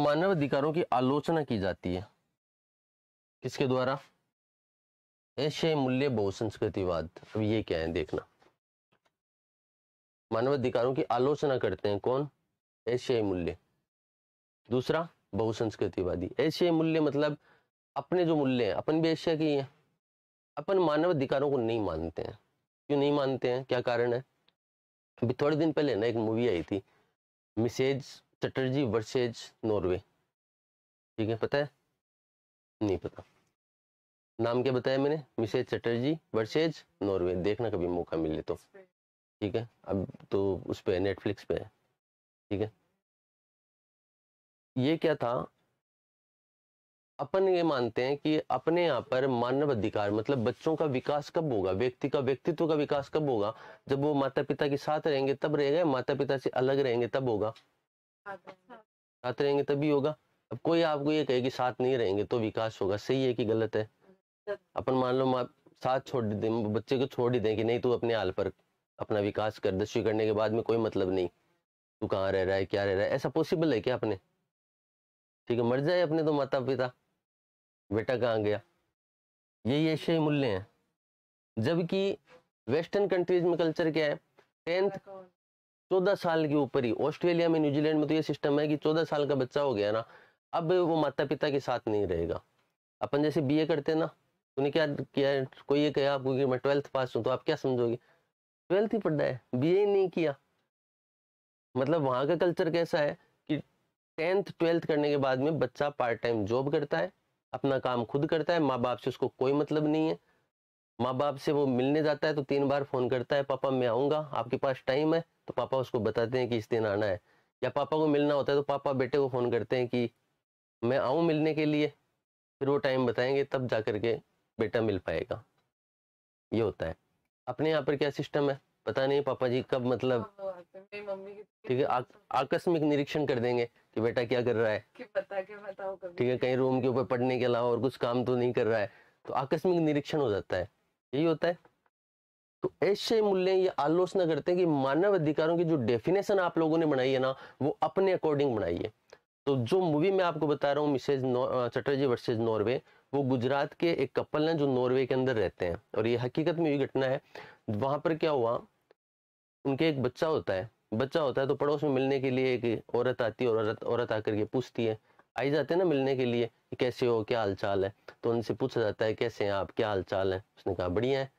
मानवाधिकारों की आलोचना की जाती है किसके द्वारा ऐसे मूल्य बहुसंस्कृतिवाद अब ये क्या है देखना मानवाधिकारों की आलोचना करते हैं कौन ऐसे मूल्य दूसरा बहुसंस्कृतिवादी एशियाई मूल्य मतलब अपने जो मूल्य हैं अपन भी एशिया के ही हैं अपन मानव अधिकारों को नहीं मानते हैं क्यों नहीं मानते हैं क्या कारण है अभी थोड़े दिन पहले ना एक मूवी आई थी मिसेज चटर्जी वर्सेज नॉर्वे ठीक है पता है नहीं पता नाम क्या बताया मैंने मिसेज चटर्जी वर्सेज नॉर्वे देखना कभी मौका मिले तो ठीक है अब तो उस पर नेटफ्लिक्स पे है ठीक है ये क्या था अपन ये मानते हैं कि अपने यहाँ पर मानव अधिकार मतलब बच्चों का विकास कब होगा व्यक्ति का व्यक्तित्व का विकास कब होगा जब वो माता पिता के साथ रहेंगे तब रहेगा माता पिता से अलग रहेंगे तब होगा साथ रहेंगे तभी होगा अब कोई आपको ये कहे कि साथ नहीं रहेंगे तो विकास होगा सही है कि गलत है अपन मान लो साथ छोड़ दें बच्चे को छोड़ ही दें कि नहीं तू अपने हाल पर अपना विकास कर दसवीं करने के बाद में कोई मतलब नहीं तू कहाँ रह रहा है क्या रह रहा है ऐसा पॉसिबल है क्या अपने ठीक है मर जाए अपने तो माता पिता बेटा कहाँ गया यही ही मूल्य हैं जबकि वेस्टर्न कंट्रीज में कल्चर क्या है टेंथ चौदह साल के ऊपर ही ऑस्ट्रेलिया में न्यूजीलैंड में तो ये सिस्टम है कि चौदह साल का बच्चा हो गया ना अब वो माता पिता के साथ नहीं रहेगा अपन जैसे बीए करते ना उन्हें क्या किया कोई ये कहे आपको कि मैं ट्वेल्थ पास हूँ तो आप क्या समझोगे ट्वेल्थ ही पढ़ा है बी ही नहीं किया मतलब वहाँ का कल्चर कैसा है टेंथ ट्वेल्थ करने के बाद में बच्चा पार्ट टाइम जॉब करता है अपना काम खुद करता है माँ बाप से उसको कोई मतलब नहीं है माँ बाप से वो मिलने जाता है तो तीन बार फ़ोन करता है पापा मैं आऊँगा आपके पास टाइम है तो पापा उसको बताते हैं कि इस दिन आना है या पापा को मिलना होता है तो पापा बेटे को फ़ोन करते हैं कि मैं आऊँ मिलने के लिए फिर वो टाइम बताएंगे तब जा के बेटा मिल पाएगा ये होता है अपने यहाँ पर क्या सिस्टम है पता नहीं पापा जी कब मतलब हाँ, हाँ, तो ठीक है आकस्मिक निरीक्षण कर देंगे कि बेटा क्या कर रहा है ठीक है कहीं रूम के ऊपर पढ़ने के अलावा और कुछ काम तो नहीं कर रहा है तो आकस्मिक निरीक्षण हो जाता है यही होता है तो ऐसे मूल्य ये आलोचना करते हैं कि मानव अधिकारों की जो डेफिनेशन आप लोगों ने बनाई है ना वो अपने अकॉर्डिंग बनाई है तो जो मूवी मैं आपको बता रहा हूँ मिसेज चटर्जी वर्सेज नॉर्वे वो गुजरात के एक कपल हैं जो नॉर्वे के अंदर रहते हैं और ये हकीकत में हुई घटना है वहां पर क्या हुआ उनके एक बच्चा होता है बच्चा होता है तो पड़ोस में मिलने के लिए एक औरत आती है और औरत औरत आकर के पूछती है आई जाते हैं ना मिलने के लिए कि कैसे हो क्या हाल है तो उनसे पूछा जाता है कैसे हैं आप क्या हाल है उसने कहा बढ़िया है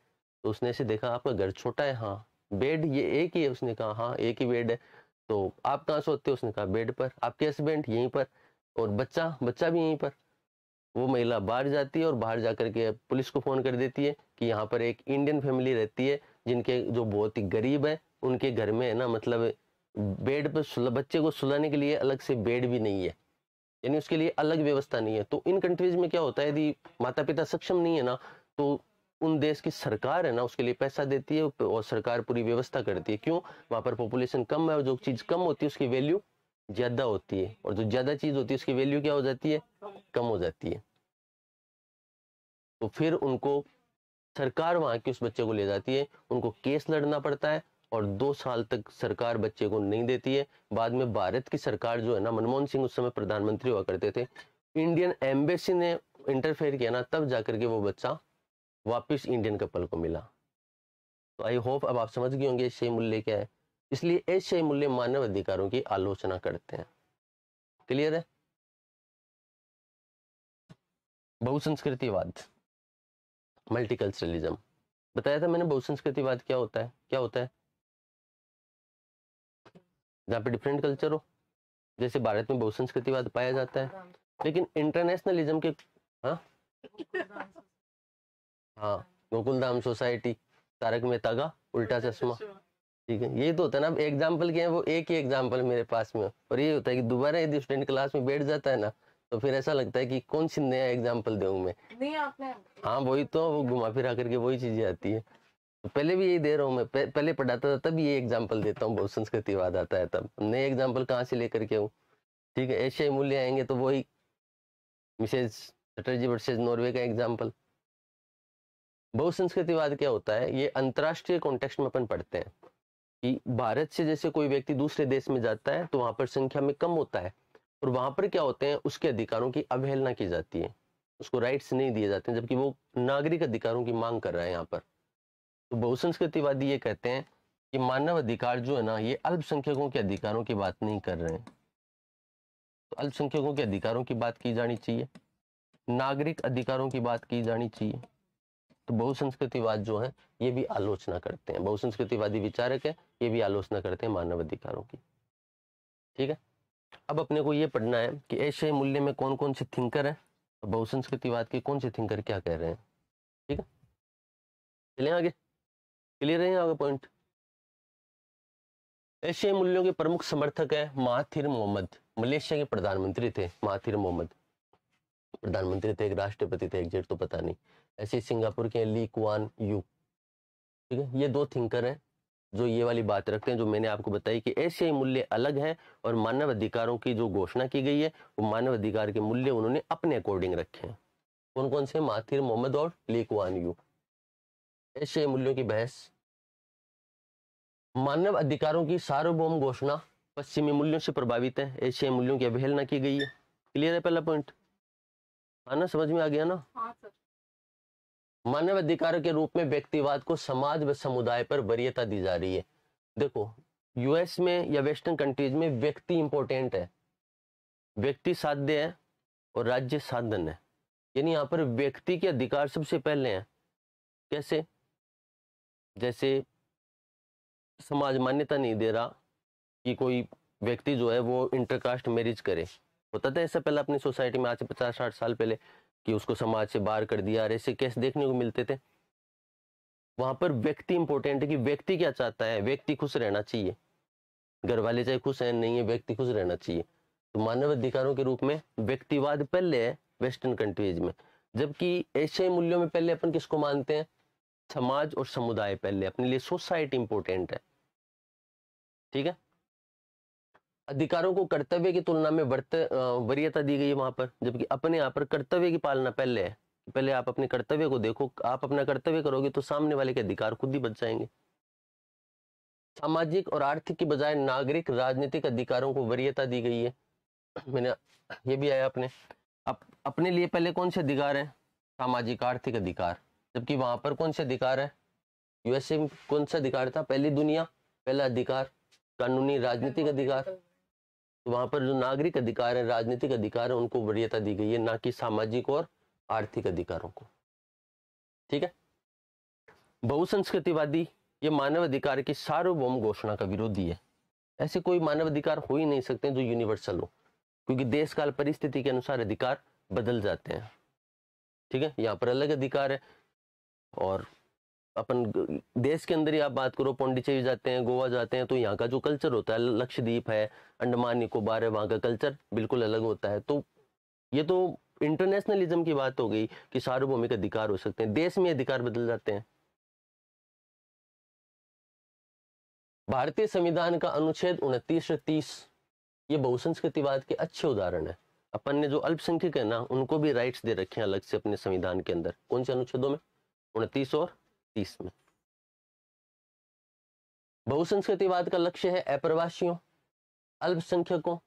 तो उसने से देखा आपका घर छोटा है हाँ बेड ये एक ही है उसने कहा हाँ एक ही बेड है तो आप कहाँ सोते हो उसने कहा बेड पर आपके हस्बैंड यहीं पर और बच्चा बच्चा भी यहीं पर वो महिला बाहर जाती है और बाहर जा के पुलिस को फ़ोन कर देती है कि यहाँ पर एक इंडियन फैमिली रहती है जिनके जो बहुत ही गरीब है उनके घर में है ना मतलब बेड पर बच्चे को सुलाने के लिए अलग से बेड भी नहीं है यानी उसके लिए अलग व्यवस्था नहीं है तो इन कंट्रीज में क्या होता है यदि माता पिता सक्षम नहीं है ना तो उन देश की सरकार है ना उसके लिए पैसा देती है और सरकार पूरी व्यवस्था करती है क्यों वहाँ पर पॉपुलेशन कम है और जो चीज़ कम होती है उसकी वैल्यू ज़्यादा होती है और जो ज़्यादा चीज़ होती है उसकी वैल्यू क्या हो जाती है कम हो जाती है तो फिर उनको सरकार वहाँ के उस बच्चे को ले जाती है उनको केस लड़ना पड़ता है और दो साल तक सरकार बच्चे को नहीं देती है बाद में भारत की सरकार जो है ना मनमोहन सिंह उस समय प्रधानमंत्री हुआ करते थे इंडियन एम्बेसी ने इंटरफेयर किया ना तब जाकर के वो बच्चा वापस इंडियन कपल को मिला तो आई होप अब आप समझ गए होंगे ऐसे मूल्य क्या है इसलिए ऐसे मूल्य मानव अधिकारों की आलोचना करते हैं क्लियर है बहुसंस्कृतिवाद मल्टीकल्चरलिज्म बताया था मैंने बहुसंस्कृतिवाद क्या होता है क्या होता है जहाँ पे डिफरेंट कल्चर हो जैसे भारत में बहुत संस्कृतिवाद पाया जाता है लेकिन इंटरनेशनलिज्म के हाँ हाँ गोकुल धाम सोसाइटी तारक मेहता का उल्टा चश्मा ठीक है ये तो होता है ना अब एग्जाम्पल क्या है वो एक ही एग्जाम्पल मेरे पास में और ये होता है कि दोबारा यदि स्टूडेंट क्लास में बैठ जाता है ना तो फिर ऐसा लगता है कि कौन सी नया एग्जाम्पल दूँ मैं हाँ वही तो वो घुमा फिरा करके वही चीजें आती है पहले भी यही दे रहा हूँ मैं पहले पढ़ाता था तब ये एग्जाम्पल देता हूँ बहुत संस्कृतिवाद आता है तब नए एग्जाम्पल कहाँ से लेकर के हूँ ठीक है एशियाई मूल्य आएंगे तो वही मिसेज चटर्जी वर्सेज नॉर्वे का एग्जाम्पल बहु संस्कृतिवाद क्या होता है ये अंतर्राष्ट्रीय कॉन्टेक्स्ट में अपन पढ़ते हैं कि भारत से जैसे कोई व्यक्ति दूसरे देश में जाता है तो वहां पर संख्या में कम होता है और वहां पर क्या होते हैं उसके अधिकारों की अवहेलना की जाती है उसको राइट्स नहीं दिए जाते हैं जबकि वो नागरिक अधिकारों की मांग कर रहा है यहाँ पर तो बहुसंस्कृतिवादी ये कहते हैं कि मानव अधिकार जो है ना ये अल्पसंख्यकों के अधिकारों की बात नहीं कर रहे हैं तो अल्पसंख्यकों के अधिकारों की बात की जानी चाहिए नागरिक अधिकारों की बात की जानी चाहिए तो बहुसंस्कृतिवाद जो है ये भी आलोचना करते हैं बहुसंस्कृतिवादी विचारक है ये भी आलोचना करते हैं मानव अधिकारों की ठीक है अब अपने को ये पढ़ना है कि ऐसे मूल्य में कौन कौन से थिंकर है बहुसंस्कृतिवाद के कौन से थिंकर क्या कह रहे हैं ठीक है चले आगे क्लियर है आगे पॉइंट एशियाई मूल्यों के प्रमुख समर्थक है महाथिर मोहम्मद मलेशिया के प्रधानमंत्री थे महाथिर मोहम्मद प्रधानमंत्री थे एक राष्ट्रपति थे एग्जैक्ट तो पता नहीं ऐसे सिंगापुर के ली क्वान यू ठीक है ये दो थिंकर हैं जो ये वाली बात रखते हैं जो मैंने आपको बताई कि एशियाई मूल्य अलग है और मानव अधिकारों की जो घोषणा की गई है वो मानव अधिकार के मूल्य उन्होंने अपने अकॉर्डिंग रखे हैं कौन कौन से माथिर मोहम्मद और ली क्वान यू एशियाई मूल्यों की बहस मानव अधिकारों की सार्वभौम घोषणा पश्चिमी मूल्यों से प्रभावित है एशियाई मूल्यों की अवहेलना की गई है क्लियर है पहला पॉइंट है समझ में आ गया ना हाँ मानव अधिकारों के रूप में व्यक्तिवाद को समाज व समुदाय पर वरीयता दी जा रही है देखो यूएस में या वेस्टर्न कंट्रीज में व्यक्ति इंपॉर्टेंट है व्यक्ति साध्य है और राज्य साधन है यानी यहाँ पर व्यक्ति के अधिकार सबसे पहले हैं कैसे जैसे समाज मान्यता नहीं दे रहा कि कोई व्यक्ति जो है वो इंटरकास्ट मैरिज करे होता था ऐसा पहले अपनी सोसाइटी में आज से पचास साठ साल पहले कि उसको समाज से बाहर कर दिया और ऐसे केस देखने को मिलते थे वहां पर व्यक्ति इंपॉर्टेंट है कि व्यक्ति क्या चाहता है व्यक्ति खुश रहना चाहिए घर वाले चाहे खुश हैं नहीं है व्यक्ति खुश रहना चाहिए तो मानव अधिकारों के रूप में व्यक्तिवाद पहले है वेस्टर्न कंट्रीज में जबकि एशियाई मूल्यों में पहले अपन किसको मानते हैं समाज और समुदाय पहले अपने लिए सोसाइटी इंपॉर्टेंट है ठीक है अधिकारों को कर्तव्य की तुलना में वर्त वरीयता दी गई है वहां पर जबकि अपने यहाँ पर कर्तव्य की पालना पहले है पहले आप अपने कर्तव्य को देखो आप अपना कर्तव्य करोगे तो सामने वाले के अधिकार खुद ही बच जाएंगे सामाजिक और आर्थिक की बजाय नागरिक राजनीतिक अधिकारों को वरीयता दी गई है मैंने ये भी आया अपने अप, अपने लिए पहले कौन से अधिकार है सामाजिक आर्थिक अधिकार जबकि वहां पर कौन से अधिकार है यूएसए में कौन सा अधिकार था पहली दुनिया पहला अधिकार कानूनी राजनीतिक अधिकार तो वहां पर जो नागरिक अधिकार है राजनीतिक अधिकार है उनको वरीयता दी गई है ना कि सामाजिक और आर्थिक अधिकारों को ठीक है बहुसंस्कृतिवादी ये मानव अधिकार की सार्वभौम घोषणा का विरोधी है ऐसे कोई मानव अधिकार हो ही नहीं सकते जो यूनिवर्सल हो क्योंकि देश काल परिस्थिति के अनुसार अधिकार बदल जाते हैं ठीक है यहाँ पर अलग अधिकार है और अपन देश के अंदर ही आप बात करो पौंडीचेरी जाते हैं गोवा जाते हैं तो यहाँ का जो कल्चर होता है लक्षद्वीप है अंडमान निकोबार है वहाँ का कल्चर बिल्कुल अलग होता है तो ये तो इंटरनेशनलिज्म की बात हो गई कि सार्वभौमिक अधिकार हो सकते हैं देश में अधिकार बदल जाते हैं भारतीय संविधान का अनुच्छेद उनतीस से तीस ये बहुसंस्कृतिवाद के अच्छे उदाहरण है अपन ने जो अल्पसंख्यक है ना उनको भी राइट्स दे रखे हैं अलग से अपने संविधान के अंदर कौन से अनुच्छेदों में उनतीस और तीस में बहुसंस्कृतिवाद का लक्ष्य है अप्रवासियों अल्पसंख्यकों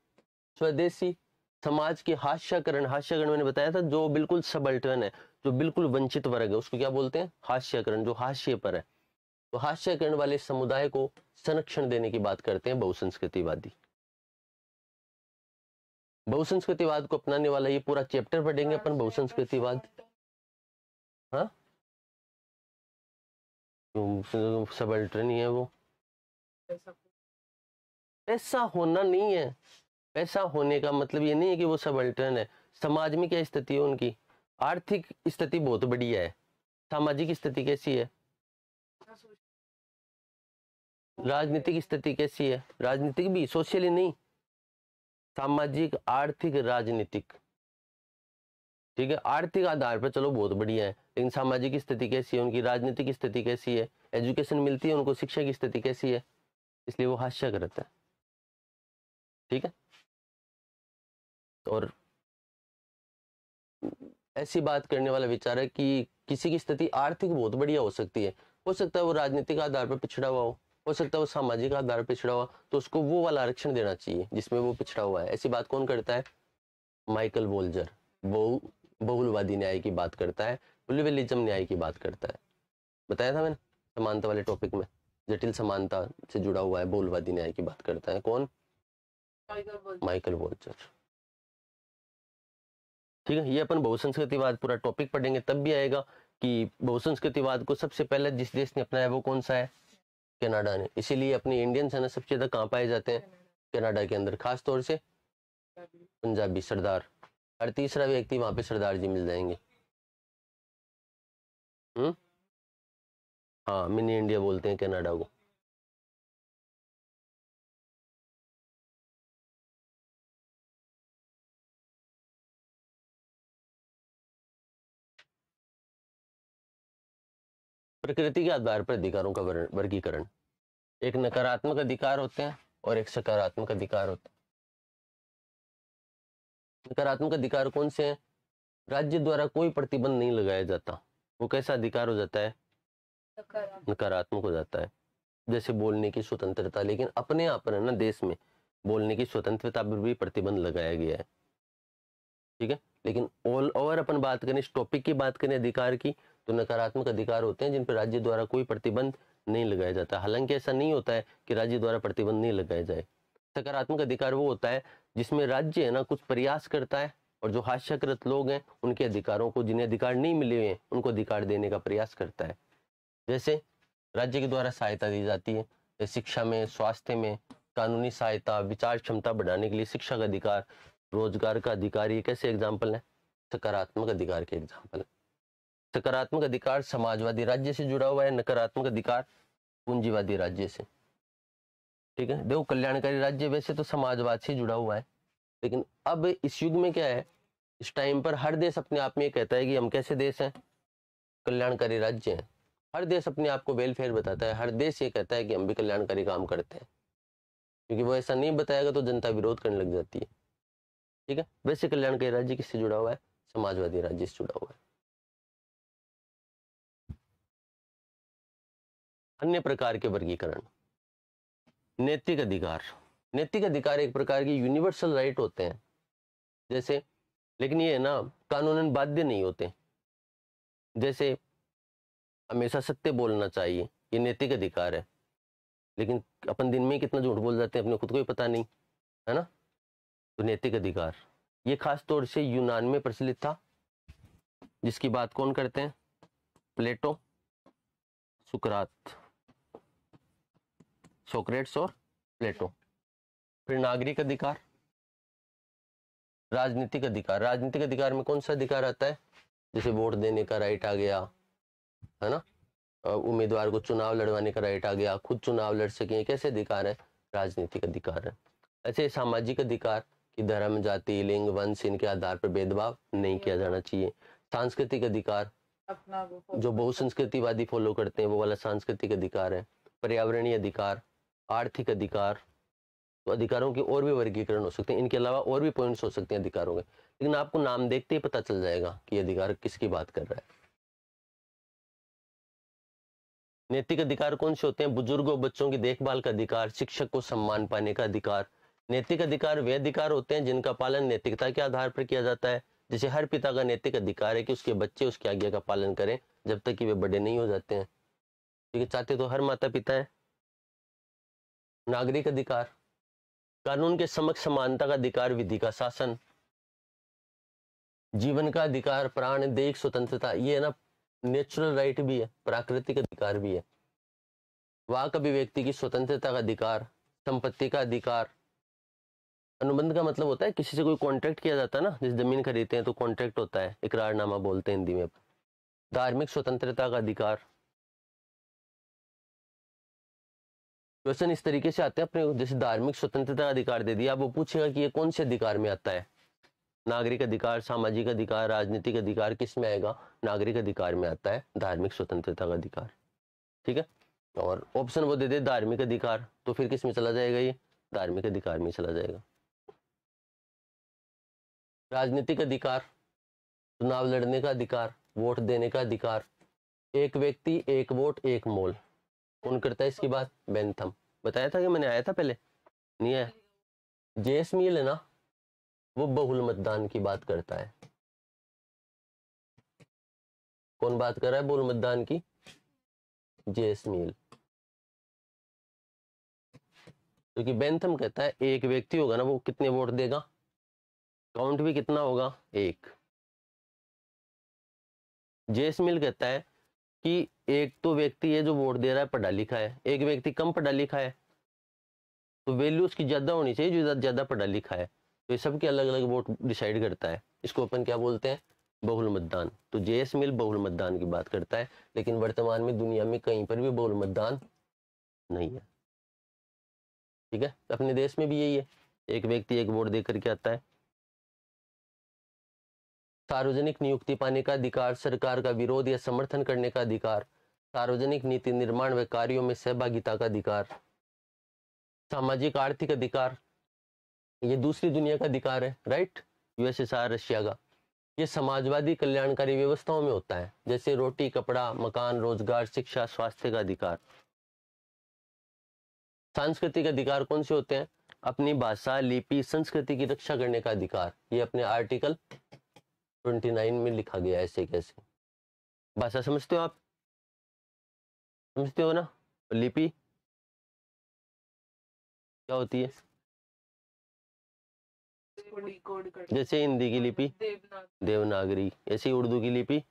स्वदेशी समाज के हास्यकरण हास्यकरण मैंने बताया था जो बिल्कुल सबल्टन है जो बिल्कुल वंचित वर्ग है उसको क्या बोलते हैं हास्यकरण जो हास्य पर है तो हास्यकरण वाले समुदाय को संरक्षण देने की बात करते हैं बहुसंस्कृतिवादी बहुसंस्कृतिवाद को अपनाने वाला ये पूरा चैप्टर पढ़ेंगे अपन बहुसंस्कृतिवाद हाँ सब ही है वो पैसा होना नहीं है पैसा होने का मतलब ये नहीं है कि वो सब है समाज में क्या स्थिति है उनकी आर्थिक स्थिति बहुत बढ़िया है सामाजिक स्थिति कैसी है राजनीतिक स्थिति कैसी है राजनीतिक भी सोशली नहीं सामाजिक आर्थिक राजनीतिक ठीक है आर्थिक आधार पर चलो बहुत बढ़िया है लेकिन सामाजिक स्थिति कैसी है उनकी राजनीतिक स्थिति कैसी है एजुकेशन मिलती है उनको शिक्षा की स्थिति कैसी है इसलिए वो हास्य करता है ठीक है और ऐसी बात करने वाला विचार है कि किसी की स्थिति आर्थिक बहुत बढ़िया हो सकती है हो सकता है वो राजनीतिक आधार पर पिछड़ा हुआ हो हो सकता है वो सामाजिक आधार पर पिछड़ा हुआ तो उसको वो वाला आरक्षण देना चाहिए जिसमें वो पिछड़ा हुआ है ऐसी बात कौन करता है माइकल वोल्जर वो बहुलवादी न्याय की बात करता है प्लुरलिज्म न्याय की बात करता है बताया था मैंने समानता वाले टॉपिक में जटिल समानता से जुड़ा हुआ है बोलवादी न्याय की बात करता है कौन माइकल वॉल्चर ठीक है ये अपन बहुसंस्कृतिवाद पूरा टॉपिक पढ़ेंगे तब भी आएगा कि बहुसंस्कृतिवाद को सबसे पहले जिस देश ने अपनाया वो कौन सा है कनाडा ने इसीलिए अपने इंडियन है ना सबसे ज्यादा कहाँ पाए जाते हैं कनाडा के अंदर खास तौर से पंजाबी सरदार हर तीसरा व्यक्ति वहां पे सरदार जी मिल जाएंगे हम्म हाँ मिनी इंडिया बोलते हैं कनाडा को प्रकृति के आधार पर अधिकारों का वर्गीकरण एक नकारात्मक अधिकार होते हैं और एक सकारात्मक अधिकार होते हैं नकारात्मक अधिकार कौन से हैं राज्य द्वारा कोई प्रतिबंध नहीं लगाया जाता वो कैसा अधिकार हो जाता है नकारात्मक हो जाता है जैसे बोलने की स्वतंत्रता लेकिन अपने आप पर है ना देश में बोलने की स्वतंत्रता पर भी प्रतिबंध लगाया गया है ठीक है लेकिन ऑल ओवर अपन बात करें इस टॉपिक की बात करें अधिकार की तो नकारात्मक अधिकार होते हैं जिन पर राज्य द्वारा कोई प्रतिबंध नहीं लगाया जाता हालांकि ऐसा नहीं होता है कि राज्य द्वारा प्रतिबंध नहीं लगाया जाए सकारात्मक अधिकार वो होता है जिसमें राज्य है ना कुछ प्रयास करता है और जो हास्यकृत लोग हैं उनके अधिकारों को जिन्हें अधिकार नहीं मिले हुए हैं उनको अधिकार देने का प्रयास करता है जैसे राज्य के द्वारा सहायता दी जाती है शिक्षा में स्वास्थ्य में कानूनी सहायता विचार क्षमता बढ़ाने के लिए शिक्षा का अधिकार रोजगार का अधिकार ये कैसे एग्जाम्पल है सकारात्मक अधिकार के एग्जाम्पल सकारात्मक अधिकार समाजवादी राज्य से जुड़ा हुआ है नकारात्मक अधिकार पूंजीवादी राज्य से ठीक है देखो कल्याणकारी राज्य वैसे तो समाजवाद से जुड़ा हुआ है लेकिन अब इस युग में क्या है इस टाइम पर हर देश अपने आप में ये कहता है कि हम कैसे देश हैं कल्याणकारी राज्य हैं हर देश अपने आप को वेलफेयर बताता है हर देश ये कहता है कि हम भी कल्याणकारी काम करते हैं क्योंकि वो ऐसा नहीं बताएगा तो जनता विरोध करने लग जाती है ठीक है वैसे कल्याणकारी राज्य किससे जुड़ा हुआ है समाजवादी राज्य से जुड़ा हुआ है अन्य प्रकार के वर्गीकरण नैतिक अधिकार नैतिक अधिकार एक प्रकार के यूनिवर्सल राइट होते हैं जैसे लेकिन ये ना कानून बाध्य नहीं होते जैसे हमेशा सत्य बोलना चाहिए ये नैतिक अधिकार है लेकिन अपन दिन में कितना झूठ बोल जाते हैं अपने खुद को ही पता नहीं है ना तो नैतिक अधिकार ये खास तौर से यूनान में प्रचलित था जिसकी बात कौन करते हैं प्लेटो सुकरात सोक्रेट्स और प्लेटो फिर नागरिक अधिकार राजनीतिक अधिकार राजनीतिक अधिकार में कौन सा अधिकार आता है जैसे वोट देने का राइट आ गया है ना उम्मीदवार को चुनाव लड़वाने का राइट आ गया खुद चुनाव लड़ सके कैसे अधिकार है राजनीतिक अधिकार है ऐसे सामाजिक अधिकार कि धर्म जाति लिंग वंश इनके आधार पर भेदभाव नहीं किया जाना चाहिए सांस्कृतिक अधिकार जो बहुसंस्कृतिवादी फॉलो करते हैं वो वाला सांस्कृतिक अधिकार है पर्यावरणीय अधिकार आर्थिक अधिकार तो अधिकारों के और भी वर्गीकरण हो सकते हैं इनके अलावा और भी पॉइंट्स हो सकते हैं अधिकारों के लेकिन आपको नाम देखते ही पता चल जाएगा कि अधिकार किसकी बात कर रहा है नैतिक अधिकार कौन से होते हैं बुजुर्गों बच्चों की देखभाल का अधिकार शिक्षक को सम्मान पाने का अधिकार नैतिक अधिकार वे अधिकार होते हैं जिनका पालन नैतिकता के आधार पर किया जाता है जैसे हर पिता का नैतिक अधिकार है कि उसके बच्चे उसकी आज्ञा का पालन करें जब तक कि वे बड़े नहीं हो जाते हैं क्योंकि चाहते तो हर माता पिता है नागरिक अधिकार कानून के समक्ष समानता का अधिकार विधि का शासन जीवन का अधिकार प्राण देख स्वतंत्रता ये ना नेचुरल राइट भी है प्राकृतिक अधिकार भी है वाक अभिव्यक्ति की स्वतंत्रता का अधिकार संपत्ति का अधिकार अनुबंध का मतलब होता है किसी से कोई कॉन्ट्रैक्ट किया जाता है ना जिस जमीन खरीदते हैं तो कॉन्ट्रैक्ट होता है इकरारनामा बोलते हैं हिंदी में धार्मिक स्वतंत्रता का अधिकार क्वेश्चन इस तरीके से आते हैं अपने जैसे धार्मिक स्वतंत्रता अधिकार दे दिया वो पूछेगा कि ये कौन से अधिकार में आता है नागरिक अधिकार सामाजिक अधिकार राजनीतिक अधिकार किस में आएगा नागरिक अधिकार में आता है धार्मिक स्वतंत्रता का अधिकार ठीक है और ऑप्शन वो दे दे धार्मिक अधिकार तो फिर किस में चला जाएगा ये धार्मिक अधिकार में चला जाएगा राजनीतिक अधिकार चुनाव लड़ने का अधिकार वोट देने का अधिकार एक व्यक्ति एक वोट एक मोल कौन करता है इसकी बात बेंथम बताया था कि मैंने आया था पहले नहीं है जेस मील है ना वो बहुल मतदान की बात करता है कौन बात कर रहा है बहुल मतदान की जेस मील क्योंकि तो बेंथम कहता है एक व्यक्ति होगा ना वो कितने वोट देगा काउंट भी कितना होगा एक जेसमिल कहता है कि एक तो व्यक्ति है जो वोट दे रहा है पढ़ा लिखा है एक व्यक्ति कम पढ़ा लिखा है तो वैल्यू उसकी ज़्यादा होनी चाहिए जो ज़्यादा पढ़ा लिखा है तो ये सबके अलग अलग वोट डिसाइड करता है इसको अपन क्या बोलते हैं बहुल मतदान तो जेएस मिल बहुल मतदान की बात करता है लेकिन वर्तमान में दुनिया में कहीं पर भी बहुल मतदान नहीं है ठीक है अपने देश में भी यही है एक व्यक्ति एक वोट दे करके आता है सार्वजनिक नियुक्ति पाने का अधिकार सरकार का विरोध या समर्थन करने का अधिकार सार्वजनिक नीति निर्माण व कार्यों में सहभागिता का अधिकार सामाजिक आर्थिक अधिकार ये दूसरी दुनिया का अधिकार है राइट यूएसएसआर रशिया का ये समाजवादी कल्याणकारी व्यवस्थाओं में होता है जैसे रोटी कपड़ा मकान रोजगार शिक्षा स्वास्थ्य का अधिकार सांस्कृतिक अधिकार कौन से होते हैं अपनी भाषा लिपि संस्कृति की रक्षा करने का अधिकार ये अपने आर्टिकल ट्वेंटी नाइन में लिखा गया ऐसे कैसे भाषा समझते हो आप समझते हो ना लिपि क्या होती है जैसे हिंदी की लिपि देवनागरी ऐसी उर्दू की लिपि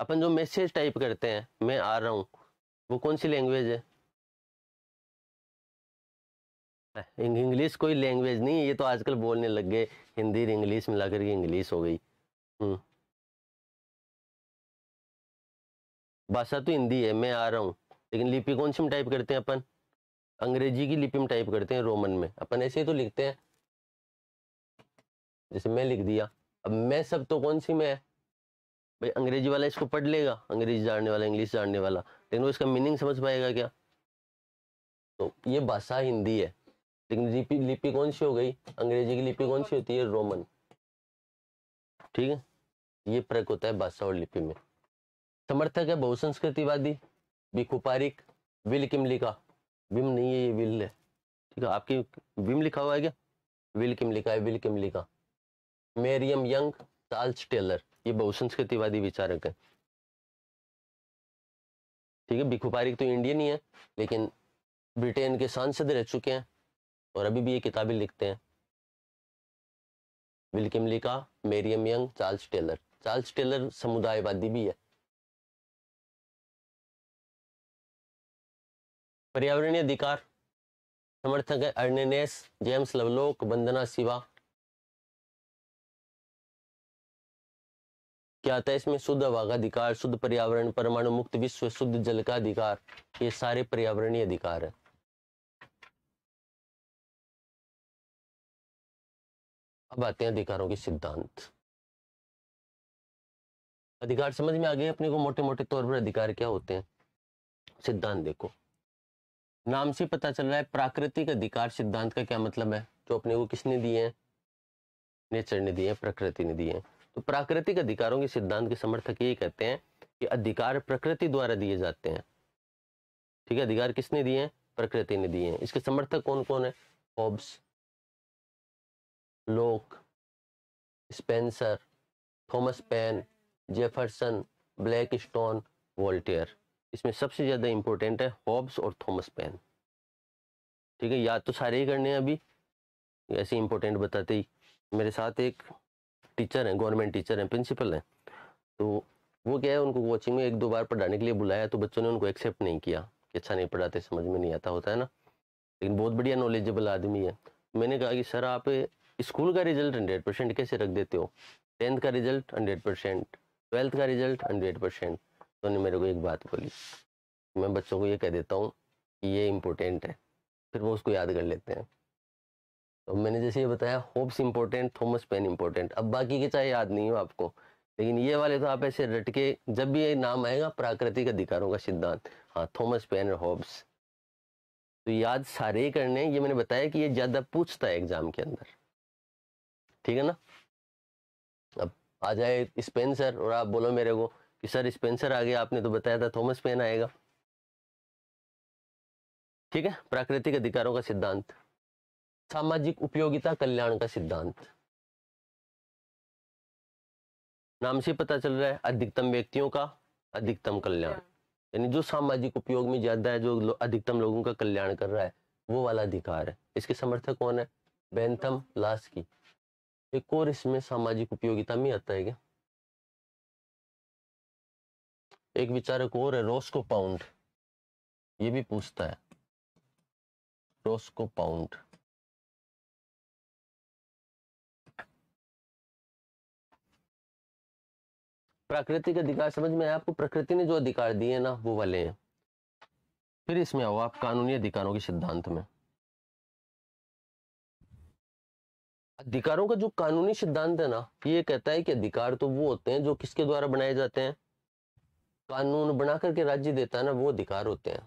अपन जो मैसेज टाइप करते हैं मैं आ रहा हूँ वो कौन सी लैंग्वेज है इंग्लिश कोई लैंग्वेज नहीं ये तो आजकल बोलने लग गए हिंदी और इंग्लिश मिलाकर के इंग्लिश हो गई हम्म। भाषा तो हिंदी है मैं आ रहा हूँ लेकिन लिपि कौन सी में टाइप करते हैं अपन अंग्रेजी की लिपि में टाइप करते हैं रोमन में अपन ऐसे ही तो लिखते हैं जैसे मैं लिख दिया अब मैं सब तो कौन सी में है भाई अंग्रेजी वाला इसको पढ़ लेगा अंग्रेजी जानने वाला इंग्लिश जानने वाला लेकिन वो इसका मीनिंग समझ पाएगा क्या तो ये भाषा हिंदी है लेकिन लिपि लिपि कौन सी हो गई अंग्रेजी की लिपि कौन सी होती है रोमन ठीक है ये फर्क होता है भाषा और लिपि में समर्थक है बहुसंस्कृतिवादी बिकुपारिक विल किम लिखा विम नहीं है ये विल है ठीक है आपकी विम लिखा हुआ है क्या विल किम लिखा है विल किम लिखा मेरियम यंग चार्ल्स टेलर ये बहुसंस्कृतिवादी विचारक है ठीक है भिखू पारिक तो इंडियन ही है लेकिन ब्रिटेन के सांसद रह चुके हैं और अभी भी ये किताबें लिखते हैं Will Kymlicka Marion Young Charles Taylor Charles Taylor समुदायवादी भी है पर्यावरणीय अधिकार समर्थक है अर्नेनेस जेम्स लवलोक वंदना शिवा क्या आता है इसमें शुद्ध हवा का अधिकार शुद्ध पर्यावरण परमाणु मुक्त विश्व शुद्ध जल का अधिकार ये सारे पर्यावरणीय अधिकार है अब आते हैं अधिकारों के सिद्धांत अधिकार समझ में आ गए अपने को मोटे मोटे तौर पर अधिकार क्या होते हैं सिद्धांत देखो नाम से पता चल रहा है प्राकृतिक अधिकार सिद्धांत का क्या मतलब है जो अपने को किसने दिए हैं नेचर ने दिए हैं प्रकृति ने दिए हैं तो प्राकृतिक अधिकारों के सिद्धांत के समर्थक ये कहते हैं कि अधिकार प्रकृति द्वारा दिए जाते हैं ठीक है अधिकार किसने दिए हैं प्रकृति ने दिए हैं इसके समर्थक कौन कौन है Locke Spencer Thomas Paine Jefferson Blackstone Voltaire इसमें सबसे ज़्यादा इम्पोर्टेंट है हॉब्स और थॉमस पेन ठीक है याद तो सारे ही करने हैं अभी ऐसे इम्पोर्टेंट बताते ही मेरे साथ एक टीचर हैं गवर्नमेंट टीचर हैं प्रिंसिपल हैं तो वो क्या है उनको कोचिंग में एक दो बार पढ़ाने के लिए बुलाया तो बच्चों ने उनको एक्सेप्ट नहीं किया कि अच्छा नहीं पढ़ाते समझ में नहीं आता होता है ना लेकिन बहुत बढ़िया नॉलेजेबल आदमी है मैंने कहा कि सर आप स्कूल का रिजल्ट हंड्रेड परसेंट कैसे रख देते हो टेंथ का रिजल्ट हंड्रेड परसेंट ट्वेल्थ का रिजल्ट हंड्रेड परसेंट तो ने मेरे को एक बात बोली मैं बच्चों को ये कह देता हूँ कि ये इम्पोर्टेंट है फिर वो उसको याद कर लेते हैं तो मैंने जैसे ये बताया Hobbes important Thomas Paine important अब बाकी के चाहे याद नहीं हो आपको लेकिन ये वाले तो आप ऐसे रटके जब भी ये नाम आएगा प्राकृतिक अधिकारों का सिद्धांत हाँ थॉमस पेन और होब्स तो याद सारे करने ये मैंने बताया कि ये ज़्यादा पूछता है एग्जाम के अंदर ठीक है ना अब आ जाए स्पेंसर और आप बोलो मेरे को कि सर स्पेंसर आ गया आपने तो बताया था थॉमस पेन आएगा ठीक है प्राकृतिक अधिकारों का सिद्धांत सामाजिक उपयोगिता कल्याण का सिद्धांत नाम से पता चल रहा है अधिकतम व्यक्तियों का अधिकतम कल्याण यानी जो सामाजिक उपयोग में ज्यादा है जो लो, अधिकतम लोगों का कल्याण कर रहा है वो वाला अधिकार है इसके समर्थक कौन है बेंथम लास्की एक और इसमें सामाजिक उपयोगिता में आता है क्या एक विचारक और है रोस्को पाउंड ये भी पूछता है रोस्को पाउंड प्राकृतिक अधिकार समझ में आया आपको प्रकृति ने जो अधिकार दिए ना वो वाले हैं फिर इसमें आओ आप कानूनी अधिकारों के सिद्धांत में अधिकारों का जो कानूनी सिद्धांत है ना ये कहता है कि अधिकार तो वो होते हैं जो किसके द्वारा बनाए जाते हैं कानून बना करके राज्य देता है ना वो अधिकार होते हैं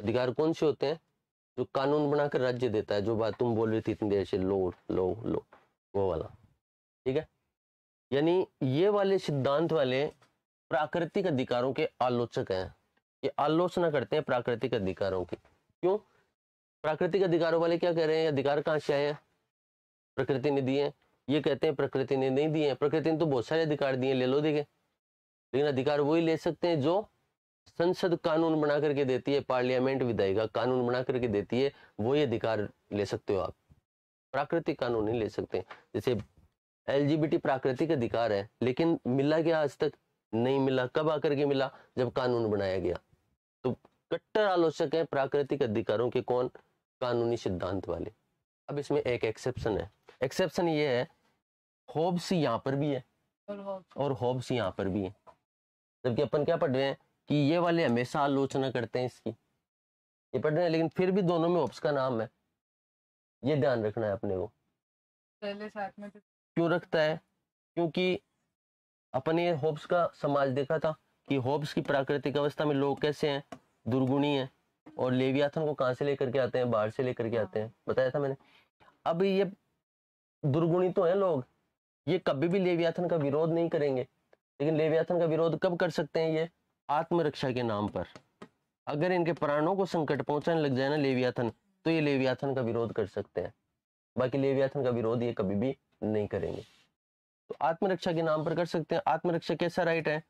अधिकार कौन से होते हैं जो कानून बनाकर राज्य देता है जो बात तुम बोल रही थी इतनी देर से लो लो लो वो वाला ठीक है यानी ये वाले सिद्धांत वाले प्राकृतिक अधिकारों के आलोचक हैं ये आलोचना करते हैं प्राकृतिक अधिकारों की क्यों प्राकृतिक अधिकारों वाले क्या कह रहे हैं अधिकार कहाँ से आए प्रकृति ने दिए ये कहते हैं प्रकृति ने नहीं दिए प्रकृति ने तो बहुत सारे अधिकार दिए ले लो देखे लेकिन अधिकार वही ले सकते हैं जो संसद कानून बना करके देती है पार्लियामेंट विधायिका कानून बना करके देती है वही अधिकार ले सकते हो आप प्राकृतिक कानून नहीं ले सकते जैसे एलजीबीटी प्राकृतिक अधिकार है लेकिन मिला क्या आज तक नहीं मिला कब आकर के मिला जब कानून बनाया गया तो कट्टर आलोचक है प्राकृतिक अधिकारों के कौन कानूनी सिद्धांत वाले अब इसमें एक एक्सेप्शन है एक्सेप्शन ये है होब्स यहाँ पर भी है और होब्स यहाँ पर भी है जबकि अपन क्या पढ़ रहे हैं कि ये वाले हमेशा आलोचना करते हैं इसकी ये पढ़ रहे हैं लेकिन फिर भी दोनों में होब्स का नाम है ये ध्यान रखना है अपने को पहले साथ में क्यों रखता है क्योंकि अपने होब्स का समाज देखा था कि होब्स की प्राकृतिक अवस्था में लोग कैसे हैं दुर्गुणी है और लेवियाथन को कहां से लेकर के आते हैं बाहर से लेकर के आते हैं हाँ। बताया था मैंने अब ये दुर्गुणी तो है लोग ये कभी भी लेवियाथन का विरोध नहीं करेंगे लेकिन लेवियाथन का विरोध कब कर सकते हैं ये आत्मरक्षा के नाम पर अगर इनके प्राणों को संकट पहुंचाने लग जाए ना लेवियाथन तो ये लेवियाथन का विरोध कर सकते हैं बाकी लेवियाथन का विरोध ये कभी भी नहीं करेंगे तो आत्मरक्षा के नाम पर कर सकते हैं आत्मरक्षा कैसा राइट है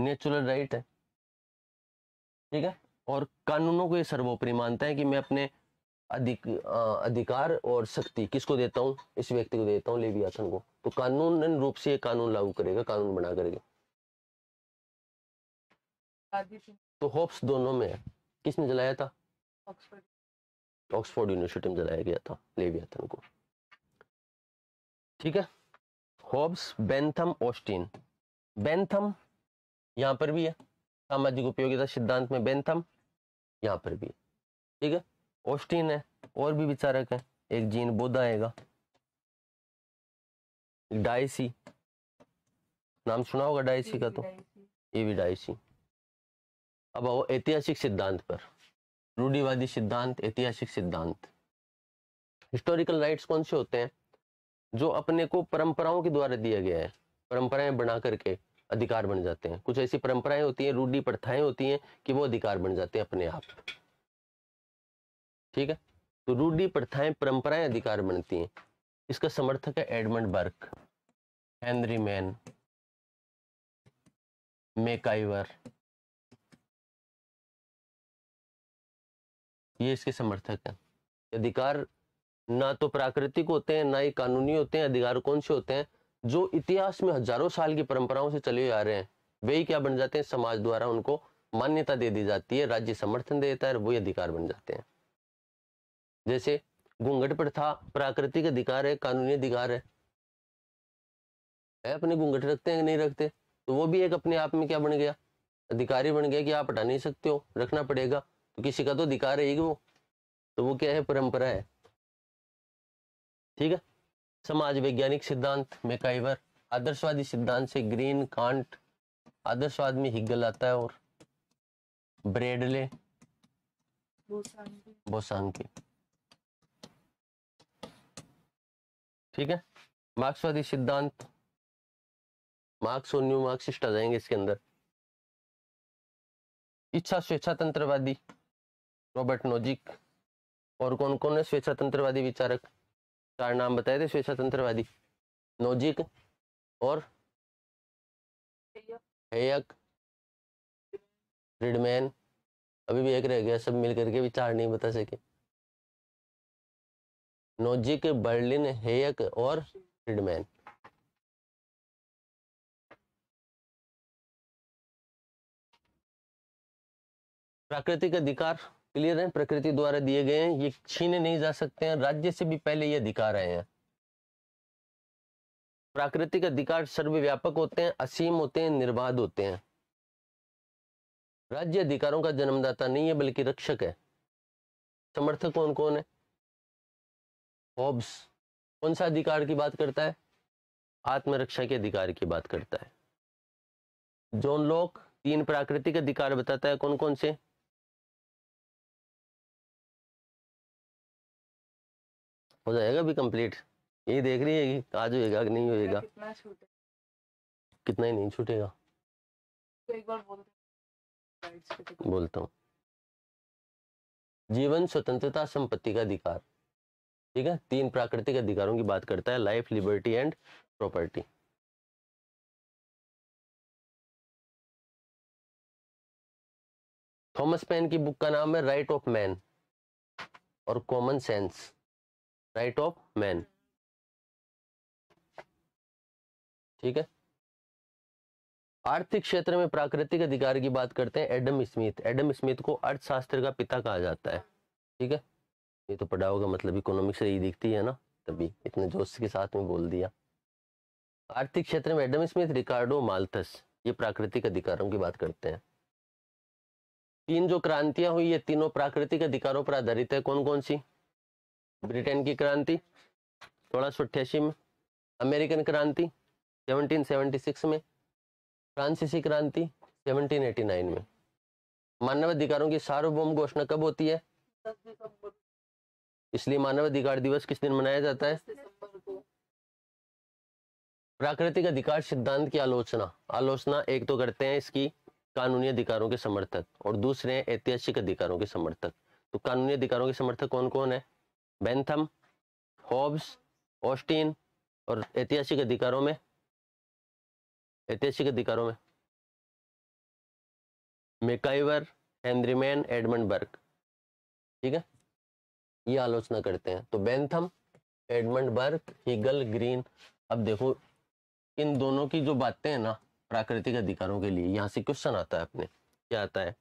नेचुरल राइट है ठीक है और कानूनों को ये सर्वोपरि मानता है कि मैं अपने अधिक आ, अधिकार और शक्ति किसको देता हूँ इस व्यक्ति को देता हूँ लेवियाथन को तो कानून रूप से ये कानून लागू करेगा कानून बना करेगा तो होप्स दोनों में है किसने जलाया था ऑक्सफोर्ड यूनिवर्सिटी में जलाया गया था लेवियाथन को ठीक है होब्स बेंथम ऑस्टिन बेंथम यहाँ पर भी है सामाजिक उपयोगिता सिद्धांत में बेंथम यहाँ पर भी ठीक है ऑस्टिन है और भी विचारक है एक जीन बुद्ध आएगा डाइसी नाम सुना होगा डाइसी का तो ये भी डाइसी अब आओ ऐतिहासिक सिद्धांत पर रूढ़ीवादी सिद्धांत ऐतिहासिक सिद्धांत हिस्टोरिकल राइट्स कौन से होते हैं जो अपने को परंपराओं के द्वारा दिया गया है परंपराएं बना करके अधिकार बन जाते हैं कुछ ऐसी परंपराएं होती हैं रूढ़ी प्रथाएं होती हैं कि वो अधिकार बन जाते हैं अपने आप ठीक है तो रूढ़ी प्रथाएं परंपराएं अधिकार बनती हैं इसका समर्थक है Edmund Burke Henry Maine MacIver ये इसके समर्थक हैं अधिकार ना तो प्राकृतिक होते हैं ना ही कानूनी होते हैं अधिकार कौन से होते हैं जो इतिहास में हजारों साल की परंपराओं से चले आ रहे हैं वही क्या बन जाते हैं समाज द्वारा उनको मान्यता दे दी जाती है राज्य समर्थन देता है वही अधिकार बन जाते हैं जैसे घूंघट प्रथा प्राकृतिक अधिकार है कानूनी अधिकार है है अपने घूंघट रखते हैं कि नहीं रखते तो वो भी एक अपने आप में क्या बन गया अधिकारी बन गया कि आप हटा नहीं सकते हो रखना पड़ेगा तो किसी का तो अधिकार है ही वो तो वो क्या है परंपरा है ठीक है समाज वैज्ञानिक सिद्धांत मेकाइवर आदर्शवादी सिद्धांत से ग्रीन कांट आदर्शवाद में हिगल आता है और ब्रेडले बोसांके ठीक है मार्क्सवादी सिद्धांत मार्क्स और न्यू मार्क्सिस्ट आ जाएंगे इसके अंदर इच्छा स्वेच्छातंत्रवादी रॉबर्ट नोजिक और कौन कौन है स्वेच्छातंत्रवादी विचारक चार नाम बताए थे स्वेच्छातंत्रवादी नोजिक और हेयक रिडमैन अभी भी एक रह गया सब मिलकर के भी चार नहीं बता सके नोजिक बर्लिन हेयक और रिडमैन प्राकृतिक अधिकार क्लियर है प्रकृति द्वारा दिए गए हैं ये छीने नहीं जा सकते हैं राज्य से भी पहले ये अधिकार आए हैं प्राकृतिक अधिकार सर्वव्यापक होते हैं असीम होते हैं निर्बाध होते हैं राज्य अधिकारों का जन्मदाता नहीं है बल्कि रक्षक है समर्थक कौन कौन है हॉब्स कौन सा अधिकार की बात करता है आत्मरक्षा के अधिकार की बात करता है जोन लोक तीन प्राकृतिक अधिकार बताता है कौन कौन से हो जाएगा भी कंप्लीट ये देख रही है कि आज होएगा कि नहीं होएगा कितना, कितना ही नहीं छूटेगा तो बोलता हूँ जीवन स्वतंत्रता संपत्ति का अधिकार ठीक है तीन प्राकृतिक अधिकारों की बात करता है life liberty and property Thomas Paine की बुक का नाम है राइट ऑफ मैन और common sense right of man ठीक है आर्थिक क्षेत्र में प्राकृतिक अधिकार की बात करते हैं एडम स्मिथ एडम स्मिथ को अर्थशास्त्र का पिता कहा जाता है ठीक है ये तो पढ़ा होगा मतलब इकोनॉमिक्स यही दिखती है ना तभी इतने जोश के साथ में बोल दिया आर्थिक क्षेत्र में एडम स्मिथ रिकार्डो माल्थस ये प्राकृतिक अधिकारों की बात करते हैं तीन जो क्रांतियां हुई ये तीनों प्राकृतिक अधिकारों पर आधारित है कौन कौन सी ब्रिटेन की क्रांति सोलह सौ अठासी में अमेरिकन क्रांति 1776 में फ्रांसीसी क्रांति 1789 में मानवाधिकारों की सार्वभौम घोषणा कब होती है इसलिए मानवाधिकार दिवस किस दिन मनाया जाता है प्राकृतिक अधिकार सिद्धांत की आलोचना आलोचना एक तो करते हैं इसकी कानूनी अधिकारों के समर्थक और दूसरे हैं ऐतिहासिक अधिकारों के समर्थक तो कानूनी अधिकारों के समर्थक कौन कौन है बेंथम होब्स ऑस्टिन और ऐतिहासिक अधिकारों में ऐतिहासिक अधिकारों में मेकाइवर हेनरीमैन एडमंड बर्ग ठीक है ये आलोचना करते हैं तो Bentham Edmund Burke Hegel Green अब देखो इन दोनों की जो बातें हैं ना प्राकृतिक अधिकारों के लिए यहाँ से क्वेश्चन आता है अपने क्या आता है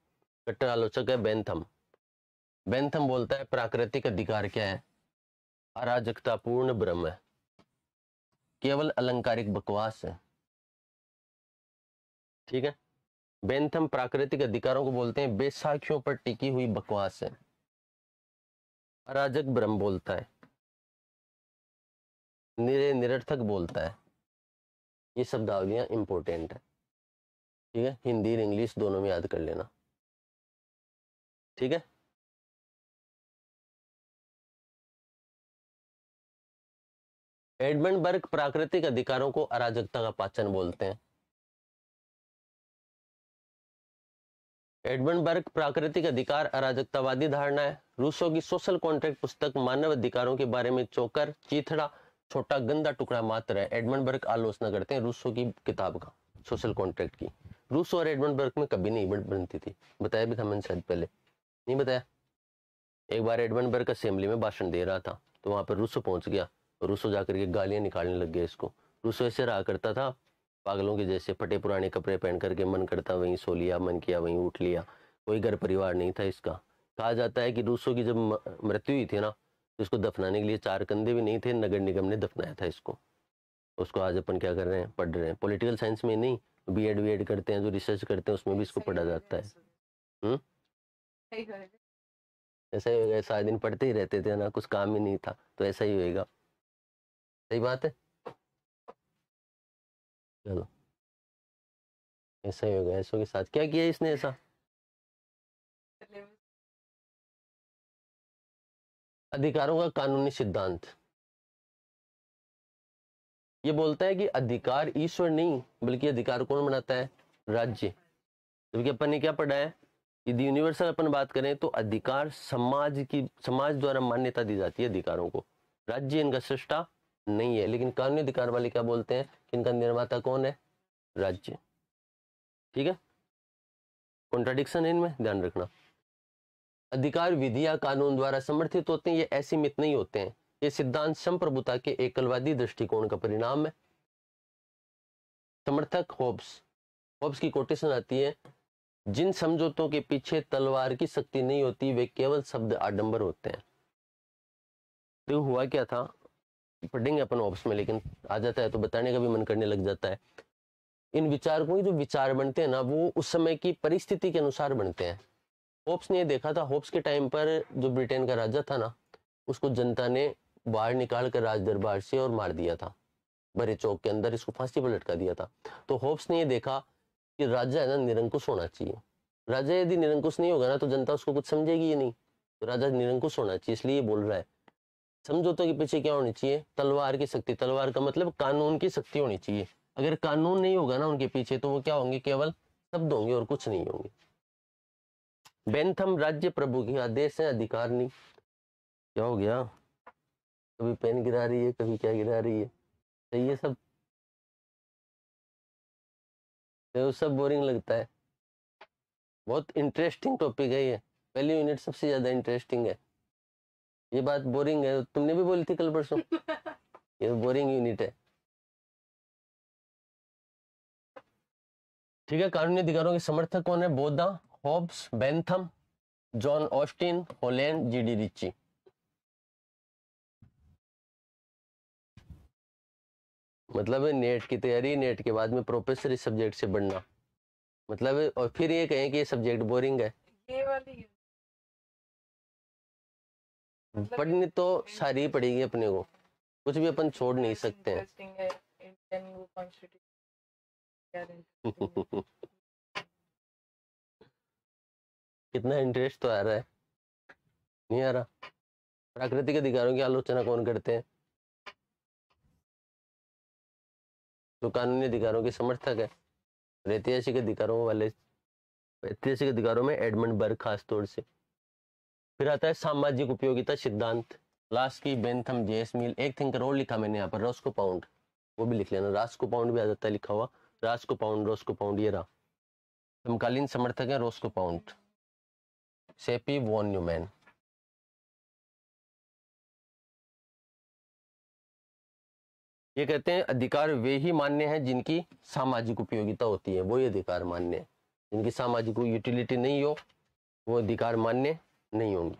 कट्टर आलोचक है बेंथम बेंथम बोलता है प्राकृतिक अधिकार क्या है अराजकता पूर्ण ब्रह्म है केवल अलंकारिक बकवास है ठीक है बेंथम प्राकृतिक अधिकारों को बोलते हैं बेसाखियों पर टिकी हुई बकवास है अराजक ब्रह्म बोलता है निर निरर्थक बोलता है ये शब्दावलियां इंपॉर्टेंट है ठीक है हिंदी और इंग्लिश दोनों में याद कर लेना ठीक है एडमंड बर्ग प्राकृतिक अधिकारों को अराजकता का पाचन बोलते हैं एडमंड बर्ग प्राकृतिक अधिकार अराजकतावादी धारणा है रूसो की सोशल कॉन्ट्रैक्ट पुस्तक मानव अधिकारों के बारे में चौकर चीथड़ा छोटा गंदा टुकड़ा मात्र है एडमंड बर्ग आलोचना करते हैं रूसो की किताब का सोशल कॉन्ट्रैक्ट की रूसो और एडमंड बर्ग में कभी नहीं बनती थी बताया भी था मैंने शायद पहले नहीं बताया एक बार एडमंड बर्ग असेंबली में भाषण दे रहा था तो वहां पर रूसो पहुंच गया रूसो जा करके गालियाँ निकालने लग गया इसको रूसो ऐसे रहा करता था पागलों के जैसे फटे पुराने कपड़े पहन करके मन करता वहीं सो लिया मन किया वहीं उठ लिया कोई घर परिवार नहीं था इसका कहा जाता है कि रूसो की जब मृत्यु हुई थी ना तो इसको दफनाने के लिए चार कंधे भी नहीं थे नगर निगम ने दफनाया था इसको उसको आज अपन क्या कर रहे हैं पढ़ रहे हैं पॉलिटिकल साइंस में नहीं बी एड वी एड करते हैं जो रिसर्च करते हैं उसमें भी इसको पढ़ा जाता है हम्म? ऐसा ही होगा सारे दिन पढ़ते ही रहते थे ना कुछ काम ही नहीं था तो ऐसा ही होएगा सही बात है चलो ऐसा ही होगा ऐसो के साथ क्या किया इसने ऐसा अधिकारों का कानूनी सिद्धांत ये बोलता है कि अधिकार ईश्वर नहीं बल्कि अधिकार कौन बनाता है राज्य जबकि अपन ने क्या पढ़ा है यदि यूनिवर्सल अपन बात करें तो अधिकार समाज की समाज द्वारा मान्यता दी जाती है अधिकारों को राज्य इनका सृष्टा नहीं है लेकिन कानूनी अधिकार वाले क्या बोलते हैं कि इनका निर्माता कौन है राज्य ठीक है कॉन्ट्राडिक्शन है इनमें ध्यान रखना अधिकार विधि या कानून द्वारा समर्थित होते हैं ये ऐसी मित नहीं होते हैं ये सिद्धांत संप्रभुता के एकलवादी दृष्टिकोण का परिणाम है समर्थक होब्स होब्स की कोटेशन आती है जिन समझौतों के पीछे तलवार की शक्ति नहीं होती वे केवल शब्द आडंबर होते हैं तो हुआ क्या था पढ़ेंगे अपन ऑप्स में लेकिन आ जाता है तो बताने का भी मन करने लग जाता है इन विचारकों के जो विचार बनते हैं ना वो उस समय की परिस्थिति के अनुसार बनते हैं होप्स ने ये देखा था होप्स के टाइम पर जो ब्रिटेन का राजा था ना उसको जनता ने बाहर निकाल कर राज दरबार से और मार दिया था बड़े चौक के अंदर इसको फांसी पर लटका दिया था तो होप्स ने ये देखा कि राजा है ना निरंकुश होना चाहिए राजा यदि निरंकुश नहीं होगा ना तो जनता उसको कुछ समझेगी ही नहीं तो राजा निरंकुश होना चाहिए इसलिए बोल रहा है समझौतों के पीछे क्या होनी चाहिए तलवार की शक्ति तलवार का मतलब कानून की शक्ति होनी चाहिए अगर कानून नहीं होगा ना उनके पीछे तो वो क्या होंगे केवल शब्द होंगे और कुछ नहीं होंगे बेंथम राज्य प्रभु की आदेश है अधिकार नहीं क्या हो गया कभी पेन गिरा रही है कभी क्या गिरा रही है सही है सब तो सब बोरिंग लगता है बहुत इंटरेस्टिंग टॉपिक है ये पहली यूनिट सबसे ज्यादा इंटरेस्टिंग है ये बात बोरिंग है तुमने भी बोली थी कल परसों ये बोरिंग यूनिट है ठीक है कानूनी अधिकारों के समर्थक कौन है बोधा Hobbes Bentham John Austin Holland G D Ritchie मतलब है नेट की तैयारी नेट के बाद में प्रोफेसर इस सब्जेक्ट से बढ़ना मतलब और फिर ये कहें कि ये सब्जेक्ट बोरिंग है ये वाली पढ़नी तो सारी पड़ेगी अपने को कुछ भी अपन छोड़ नहीं सकते हैं कितना इंटरेस्ट तो आ रहा है नहीं आ रहा प्राकृतिक अधिकारों की आलोचना कौन करते हैं जो कानूनी अधिकारों के समर्थक है ऐतिहासिक अधिकारों वाले ऐतिहासिक अधिकारों में एडमंड बर्ग खास तौर से फिर आता है सामाजिक उपयोगिता सिद्धांत लास्ट की बेंथम जेस मिल एक थिंक रोल लिखा मैंने यहाँ पर रोस्को पाउंड वो भी लिख लेना रास्को पाउंड भी आ जाता है लिखा हुआ रास्को पाउंड रोस्को पाउंड ये रहा समकालीन समर्थक है रोस्को पाउंड सेपी वॉन न्यूमैन ये कहते हैं अधिकार वे ही मान्य हैं जिनकी सामाजिक उपयोगिता होती है वो ही अधिकार मान्य है जिनकी सामाजिक यूटिलिटी नहीं हो वो अधिकार मान्य नहीं होंगी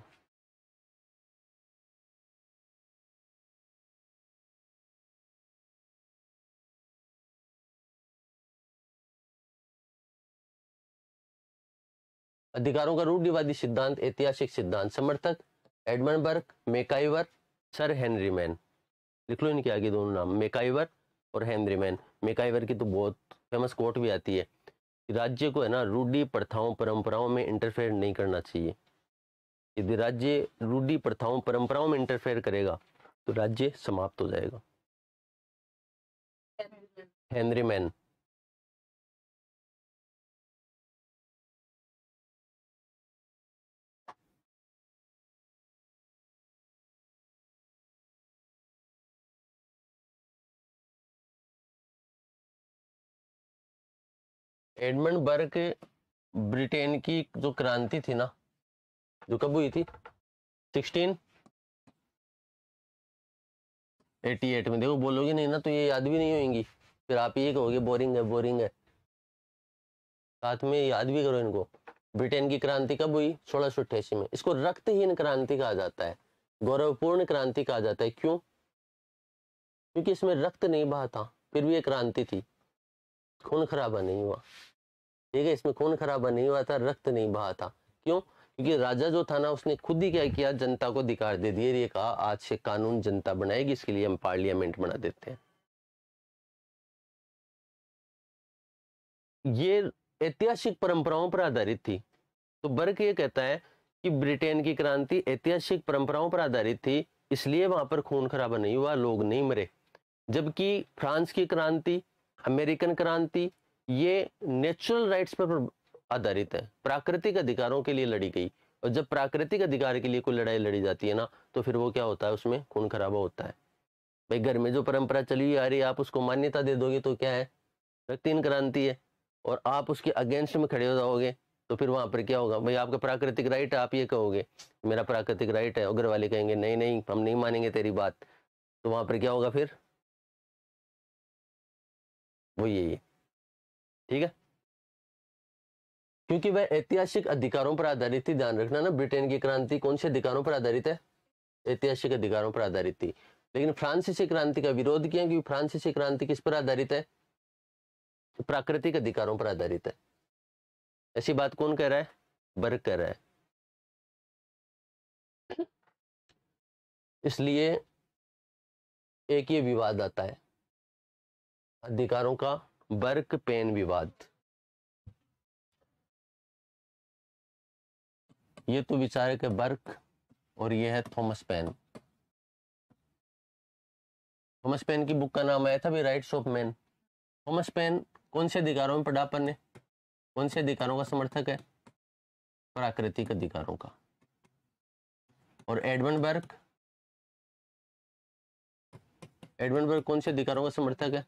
अधिकारों का रूढ़िवादी सिद्धांत ऐतिहासिक सिद्धांत समर्थक Edmund Burke MacIver Sir Henry Maine लिख लो इनके आगे दोनों नाम मेकाइवर और हेनरी मैन मेकाइवर की तो बहुत फेमस कोट भी आती है राज्य को है ना रूढ़ी प्रथाओं परंपराओं में इंटरफेयर नहीं करना चाहिए यदि राज्य रूढ़ी प्रथाओं परंपराओं में इंटरफेयर करेगा तो राज्य समाप्त हो जाएगा Henry Maine Edmund Burke Britain की जो क्रांति थी ना जो कब हुई थी सिक्सटीन एटी एट में देखो बोलोगे नहीं ना तो ये याद भी नहीं होगी फिर आप ये कहोगे बोरिंग है बोरिंग है साथ में याद भी करो इनको ब्रिटेन की क्रांति कब हुई सोलह सौ अट्ठासी में इसको रक्तहीन क्रांति कहा जाता है गौरवपूर्ण क्रांति कहा जाता है क्यों क्योंकि इसमें रक्त नहीं बहाता फिर भी ये क्रांति थी खून खराबा नहीं हुआ ठीक है इसमें खून खराबा नहीं हुआ था रक्त नहीं बहा था क्यों क्योंकि राजा जो था ना उसने खुद ही क्या किया जनता को अधिकार दे दिए ये कहा आज से कानून जनता बनाएगी इसके लिए हम पार्लियामेंट बना देते हैं ये ऐतिहासिक परंपराओं पर आधारित थी तो बर्क ये कहता है कि ब्रिटेन की क्रांति ऐतिहासिक परंपराओं पर आधारित थी इसलिए वहां पर खून खराबा नहीं हुआ लोग नहीं मरे जबकि फ्रांस की क्रांति अमेरिकन क्रांति ये नेचुरल राइट्स पर आधारित है प्राकृतिक अधिकारों के लिए लड़ी गई और जब प्राकृतिक अधिकार के लिए कोई लड़ाई लड़ी जाती है ना तो फिर वो क्या होता है उसमें खून खराबा होता है भाई घर में जो परंपरा चली हुई आ रही है आप उसको मान्यता दे दोगे तो क्या है रक्तिन क्रांति है और आप उसके अगेंस्ट में खड़े हो जाओगे तो फिर वहां पर क्या होगा भाई आपका प्राकृतिक राइट है आप ये कहोगे मेरा प्राकृतिक राइट है अगर वाले कहेंगे नहीं नहीं हम नहीं मानेंगे तेरी बात तो वहां पर क्या होगा फिर वो यही है ठीक है क्योंकि वह ऐतिहासिक अधिकारों पर आधारित थी ध्यान रखना ना ब्रिटेन की क्रांति कौन से अधिकारों पर आधारित है ऐतिहासिक अधिकारों पर आधारित थी लेकिन फ्रांसीसी क्रांति का विरोध किया क्योंकि फ्रांसीसी क्रांति किस पर आधारित है प्राकृतिक अधिकारों पर आधारित है ऐसी बात कौन कह रहा है बर्ग कह रहा है इसलिए एक ये विवाद आता है अधिकारों का बर्क पेन विवाद ये तो बेचारे के बर्क और ये है थॉमस पेन थॉमस पेन की बुक का नाम आया था भी right of man Thomas Paine कौन से अधिकारों में पढ़ा अपन ने कौन से अधिकारों का समर्थक है प्राकृतिक अधिकारों का और एडमंड बर्क एडमंड बर्क कौन से अधिकारों का समर्थक है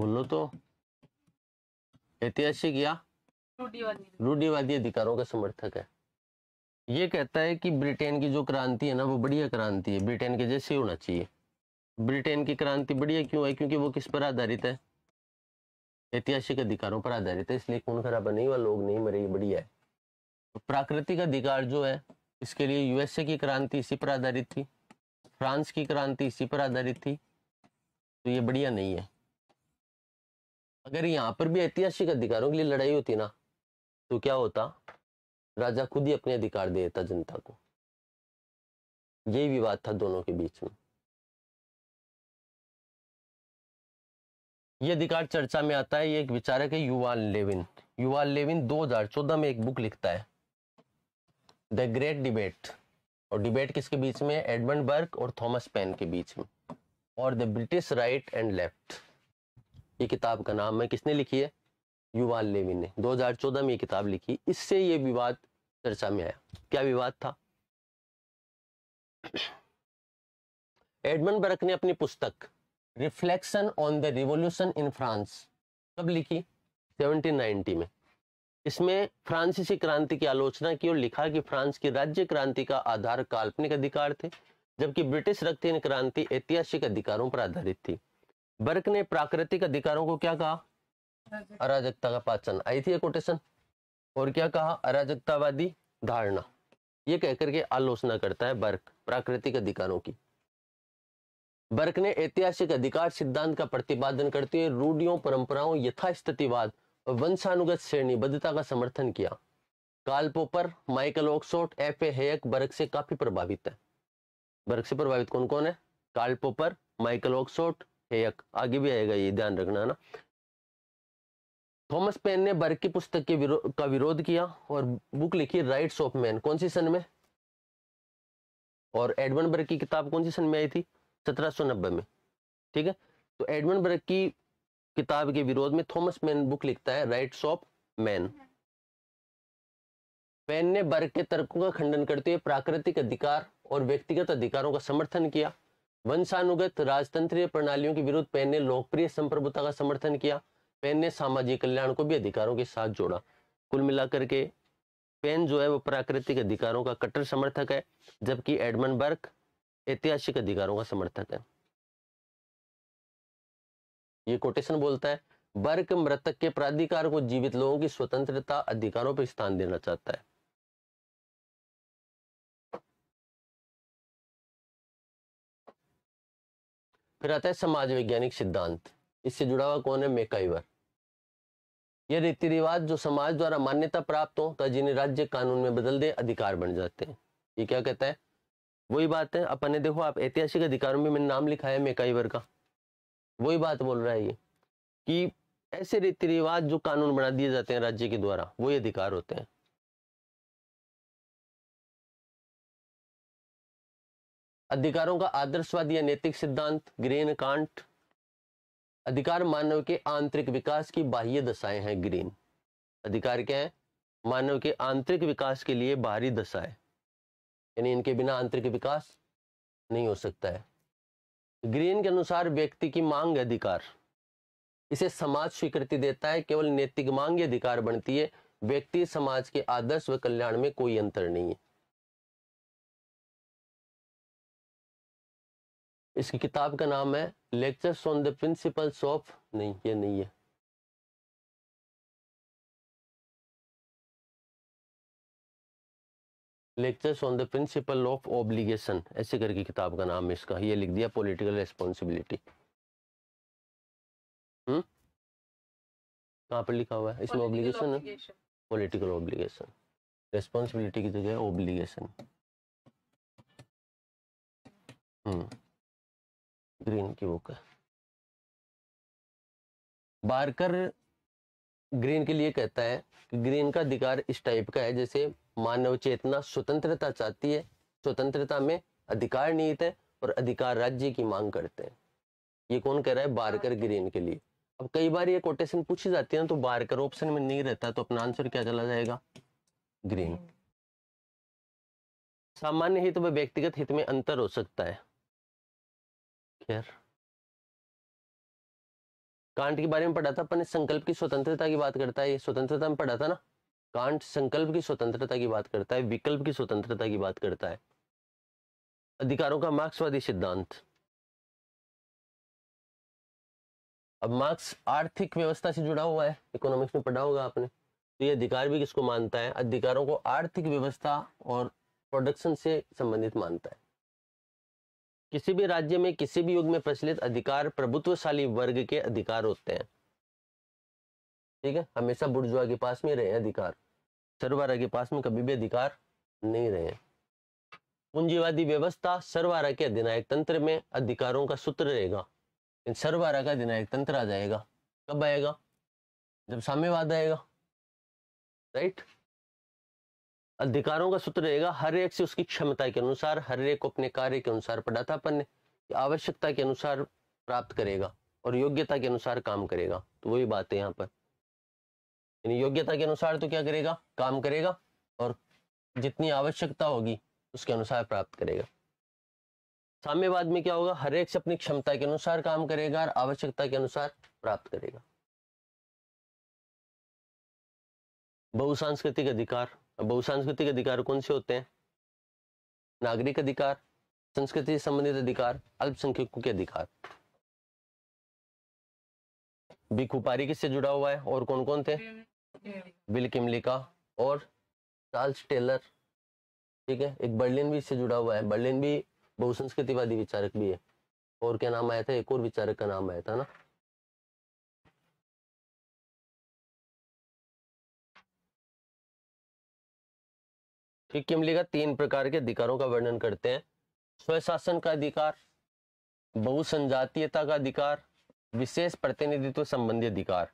बोलो तो ऐतिहासिक या रूढ़ीवादी अधिकारों का समर्थक है ये कहता है कि ब्रिटेन की जो क्रांति है ना वो बढ़िया क्रांति है ब्रिटेन के जैसे होना चाहिए ब्रिटेन की क्रांति बढ़िया क्यों है क्योंकि वो किस पर आधारित है ऐतिहासिक अधिकारों पर आधारित है इसलिए खून खराबा नहीं हुआ लोग नहीं मरे बढ़िया है तो प्राकृतिक अधिकार जो है इसके लिए यूएसए की क्रांति इसी पर आधारित थी फ्रांस की क्रांति इसी पर आधारित थी तो ये बढ़िया नहीं है अगर यहाँ पर भी ऐतिहासिक अधिकारों के लिए लड़ाई होती ना तो क्या होता राजा खुद ही अपने अधिकार दे देता जनता को यही विवाद था दोनों के बीच में ये अधिकार चर्चा में आता है ये एक विचारक है युवाल लेविन युवाल लेविन 2014 में एक बुक लिखता है द ग्रेट डिबेट और डिबेट किसके बीच में एडमंड बर्ग और थॉमस पेन के बीच में और the British right and left ये किताब का नाम है किसने लिखी है युवान लेविन ने 2014 में ये किताब लिखी इससे ये विवाद चर्चा में आया क्या विवाद था एडमन बर्क ने अपनी पुस्तक reflection on the revolution in France कब लिखी 1790 में इसमें फ्रांसीसी क्रांति की आलोचना की और लिखा कि फ्रांस की राज्य क्रांति का आधार काल्पनिक अधिकार थे जबकि ब्रिटिश रक्त क्रांति ऐतिहासिक अधिकारों पर आधारित थी बर्क ने प्राकृतिक अधिकारों को क्या कहा अराजकता का पाचन आई थी कोटेशन और क्या कहा अराजकतावादी धारणा ये कहकर के आलोचना करता है बर्क प्राकृतिक अधिकारों की बर्क ने ऐतिहासिक अधिकार सिद्धांत का प्रतिपादन करते हुए रूढ़ियों परंपराओं यथास्थितिवाद और वंशानुगत श्रेणीबद्धता का समर्थन किया Karl Popper Michael Oakeshott F A Hayek Burke से काफी प्रभावित है बर्क से प्रभावित कौन कौन है काल पोपर माइकल ऑक्सोट है आगे भी आएगा ये ध्यान रखना है ना थॉमस पेन ने बर्ग की पुस्तक के विरो, का विरोध किया और बुक लिखी राइट्स ऑफ मैन कौन सी सन में और एडमंड बर्ग की किताब कौन सी सन में आई थी 1790 में ठीक है तो एडमंड बर्ग की किताब के विरोध में थॉमस पेन बुक लिखता है राइट्स ऑफ मैन पेन ने बर्ग के तर्कों का खंडन करते हुए प्राकृतिक अधिकार और व्यक्तिगत अधिकारों का समर्थन किया वंशानुगत राजतंत्रीय प्रणालियों के विरुद्ध पेन ने लोकप्रिय संप्रभुता का समर्थन किया पेन ने सामाजिक कल्याण को भी अधिकारों के साथ जोड़ा कुल मिलाकर के पेन जो है वो प्राकृतिक अधिकारों का कट्टर समर्थक है जबकि एडमन बर्क ऐतिहासिक अधिकारों का समर्थक है ये कोटेशन बोलता है बर्क मृतक के प्राधिकार को जीवित लोगों की स्वतंत्रता अधिकारों पर स्थान देना चाहता है फिर आता है समाज वैज्ञानिक सिद्धांत इससे जुड़ा हुआ कौन है मेकाइवर ये रीति रिवाज जो समाज द्वारा मान्यता प्राप्त हो तो जिन्हें राज्य कानून में बदल दे अधिकार बन जाते हैं ये क्या कहता है वही बात है अपन ने देखो आप ऐतिहासिक अधिकारों में मैंने नाम लिखा है मेकाइवर का वही बात बोल रहा है ये कि ऐसे रीति रिवाज जो कानून बना दिए जाते हैं राज्य के द्वारा वही अधिकार होते हैं अधिकारों का आदर्शवाद या नैतिक सिद्धांत ग्रीन कांट अधिकार मानव के आंतरिक विकास की बाह्य दशाएं हैं ग्रीन अधिकार क्या है मानव के आंतरिक विकास के लिए बाहरी दशाएं यानी इनके बिना आंतरिक विकास नहीं हो सकता है ग्रीन के अनुसार व्यक्ति की मांग अधिकार इसे समाज स्वीकृति देता है केवल नैतिक मांग अधिकार बनती है व्यक्ति समाज के आदर्श व कल्याण में कोई अंतर नहीं है इसकी किताब का नाम है lectures on the principles of नहीं ये नहीं है lectures on the principle of obligation ऐसे करके किताब का नाम है इसका ये लिख दिया पॉलिटिकल रेस्पॉन्सिबिलिटी हम्म? कहाँ पर लिखा हुआ है इसमें ऑब्लिगेशन है पॉलिटिकल ऑब्लिगेशन रेस्पॉन्सिबिलिटी की जगह ऑब्लिगेशन हम्म ग्रीन की बुक है बारकर ग्रीन के लिए कहता है कि ग्रीन का अधिकार इस टाइप का है जैसे मानव चेतना स्वतंत्रता चाहती है स्वतंत्रता में अधिकार निहित है और अधिकार राज्य की मांग करते हैं ये कौन कह रहा है बारकर ग्रीन के लिए अब कई बार ये कोटेशन पूछी जाती है ना तो बारकर ऑप्शन में नहीं रहता तो अपना आंसर क्या चला जाएगा ग्रीन हम्म। सामान्य हित व व्यक्तिगत हित में अंतर हो सकता है खैर कांट के बारे में पढ़ा था अपन संकल्प की स्वतंत्रता की बात करता है ये स्वतंत्रता में पढ़ा था ना कांट संकल्प की स्वतंत्रता की बात करता है विकल्प की स्वतंत्रता की बात करता है अधिकारों का मार्क्सवादी सिद्धांत अब मार्क्स आर्थिक व्यवस्था से जुड़ा हुआ है इकोनॉमिक्स में पढ़ा होगा आपने तो ये अधिकार भी किसको मानता है अधिकारों को आर्थिक व्यवस्था और प्रोडक्शन से संबंधित मानता है किसी भी राज्य में किसी भी युग में प्रचलित अधिकार प्रभुत्वशाली वर्ग के अधिकार होते हैं ठीक है हमेशा बुर्जुआ के पास में रहे अधिकार सरवारा के पास में कभी भी अधिकार नहीं रहे पूंजीवादी व्यवस्था सरवारा के अधिनायक तंत्र में अधिकारों का सूत्र रहेगा सरवारा का अधिनायक तंत्र आ जाएगा कब आएगा जब साम्यवाद आएगा राइट अधिकारों का सूत्र रहेगा हर एक से उसकी क्षमता के अनुसार हर एक को अपने कार्य के अनुसार पढ़ा था अपन ने आवश्यकता के अनुसार प्राप्त करेगा और योग्यता के अनुसार काम करेगा तो वही बात है यहाँ पर यानी योग्यता के अनुसार तो क्या करेगा काम करेगा और जितनी आवश्यकता होगी उसके अनुसार प्राप्त करेगा साम्यवाद में क्या होगा हर एक से अपनी क्षमता के अनुसार काम करेगा और आवश्यकता के अनुसार प्राप्त करेगा बहुसांस्कृतिक अधिकार बहुसांस्कृतिक अधिकार कौन से होते हैं नागरिक अधिकार संस्कृति से संबंधित अधिकार अल्पसंख्यकों के अधिकार बिखुपारी किससे जुड़ा हुआ है और कौन कौन थे बिल किमलिका और चार्ल्स टेलर ठीक है एक बर्लिन भी इससे जुड़ा हुआ है बर्लिन भी बहुसंस्कृतिवादी विचारक भी है और क्या नाम आया था एक और विचारक का नाम आया था ना ठीक किम लिखा तीन प्रकार के अधिकारों का वर्णन करते हैं स्वशासन का अधिकार बहुसंजातीयता का अधिकार विशेष प्रतिनिधित्व संबंधी अधिकार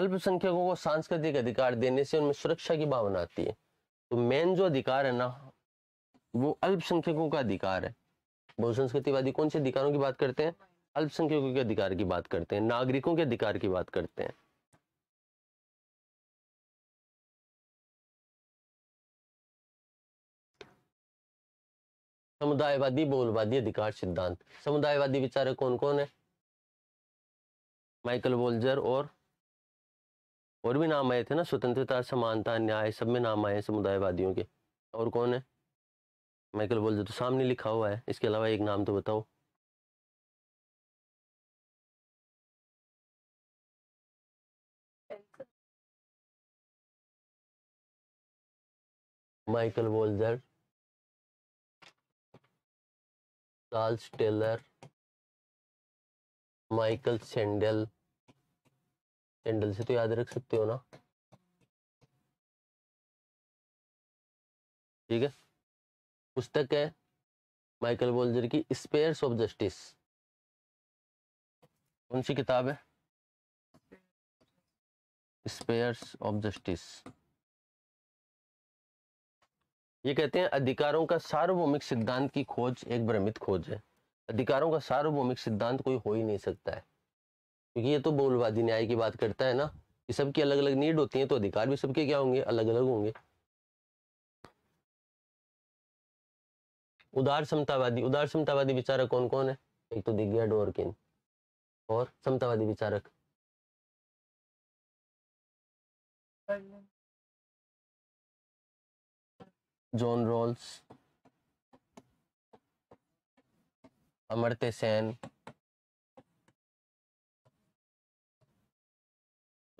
अल्पसंख्यकों को सांस्कृतिक अधिकार देने से उनमें सुरक्षा की भावना आती है तो मेन जो अधिकार है ना वो अल्पसंख्यकों का अधिकार है बहुसंस्कृतिवादी कौन से अधिकारों की बात करते हैं अल्पसंख्यकों के अधिकार की बात करते हैं नागरिकों के अधिकार की बात करते हैं समुदायवादी बोलवादी अधिकार सिद्धांत समुदायवादी विचारक कौन कौन है माइकल वोल्जर और और भी नाम आए थे ना स्वतंत्रता समानता न्याय सब में नाम आए समुदायवादियों के और कौन है माइकल वोल्जर तो सामने लिखा हुआ है इसके अलावा एक नाम तो बताओ Michael Walzer Charles Taylor Michael Sandel Sandel से तो याद रख सकते हो ना ठीक है पुस्तक है माइकल बोल्जर की स्पेयर्स ऑफ जस्टिस कौन सी किताब है स्पेयर्स ऑफ जस्टिस ये कहते हैं अधिकारों का सार्वभौमिक सिद्धांत की खोज एक भ्रमित खोज है अधिकारों का सार्वभौमिक सिद्धांत कोई हो ही नहीं सकता है क्योंकि ये तो बोलवादी न्याय की बात करता है ना कि सबकी अलग अलग नीड होती है तो अधिकार भी सबके क्या होंगे अलग अलग होंगे उदार समतावादी उदार समतावादी विचारक कौन कौन है एक तो दिख डोरकिन और समतावादी विचारक John Rawls Amartya Sen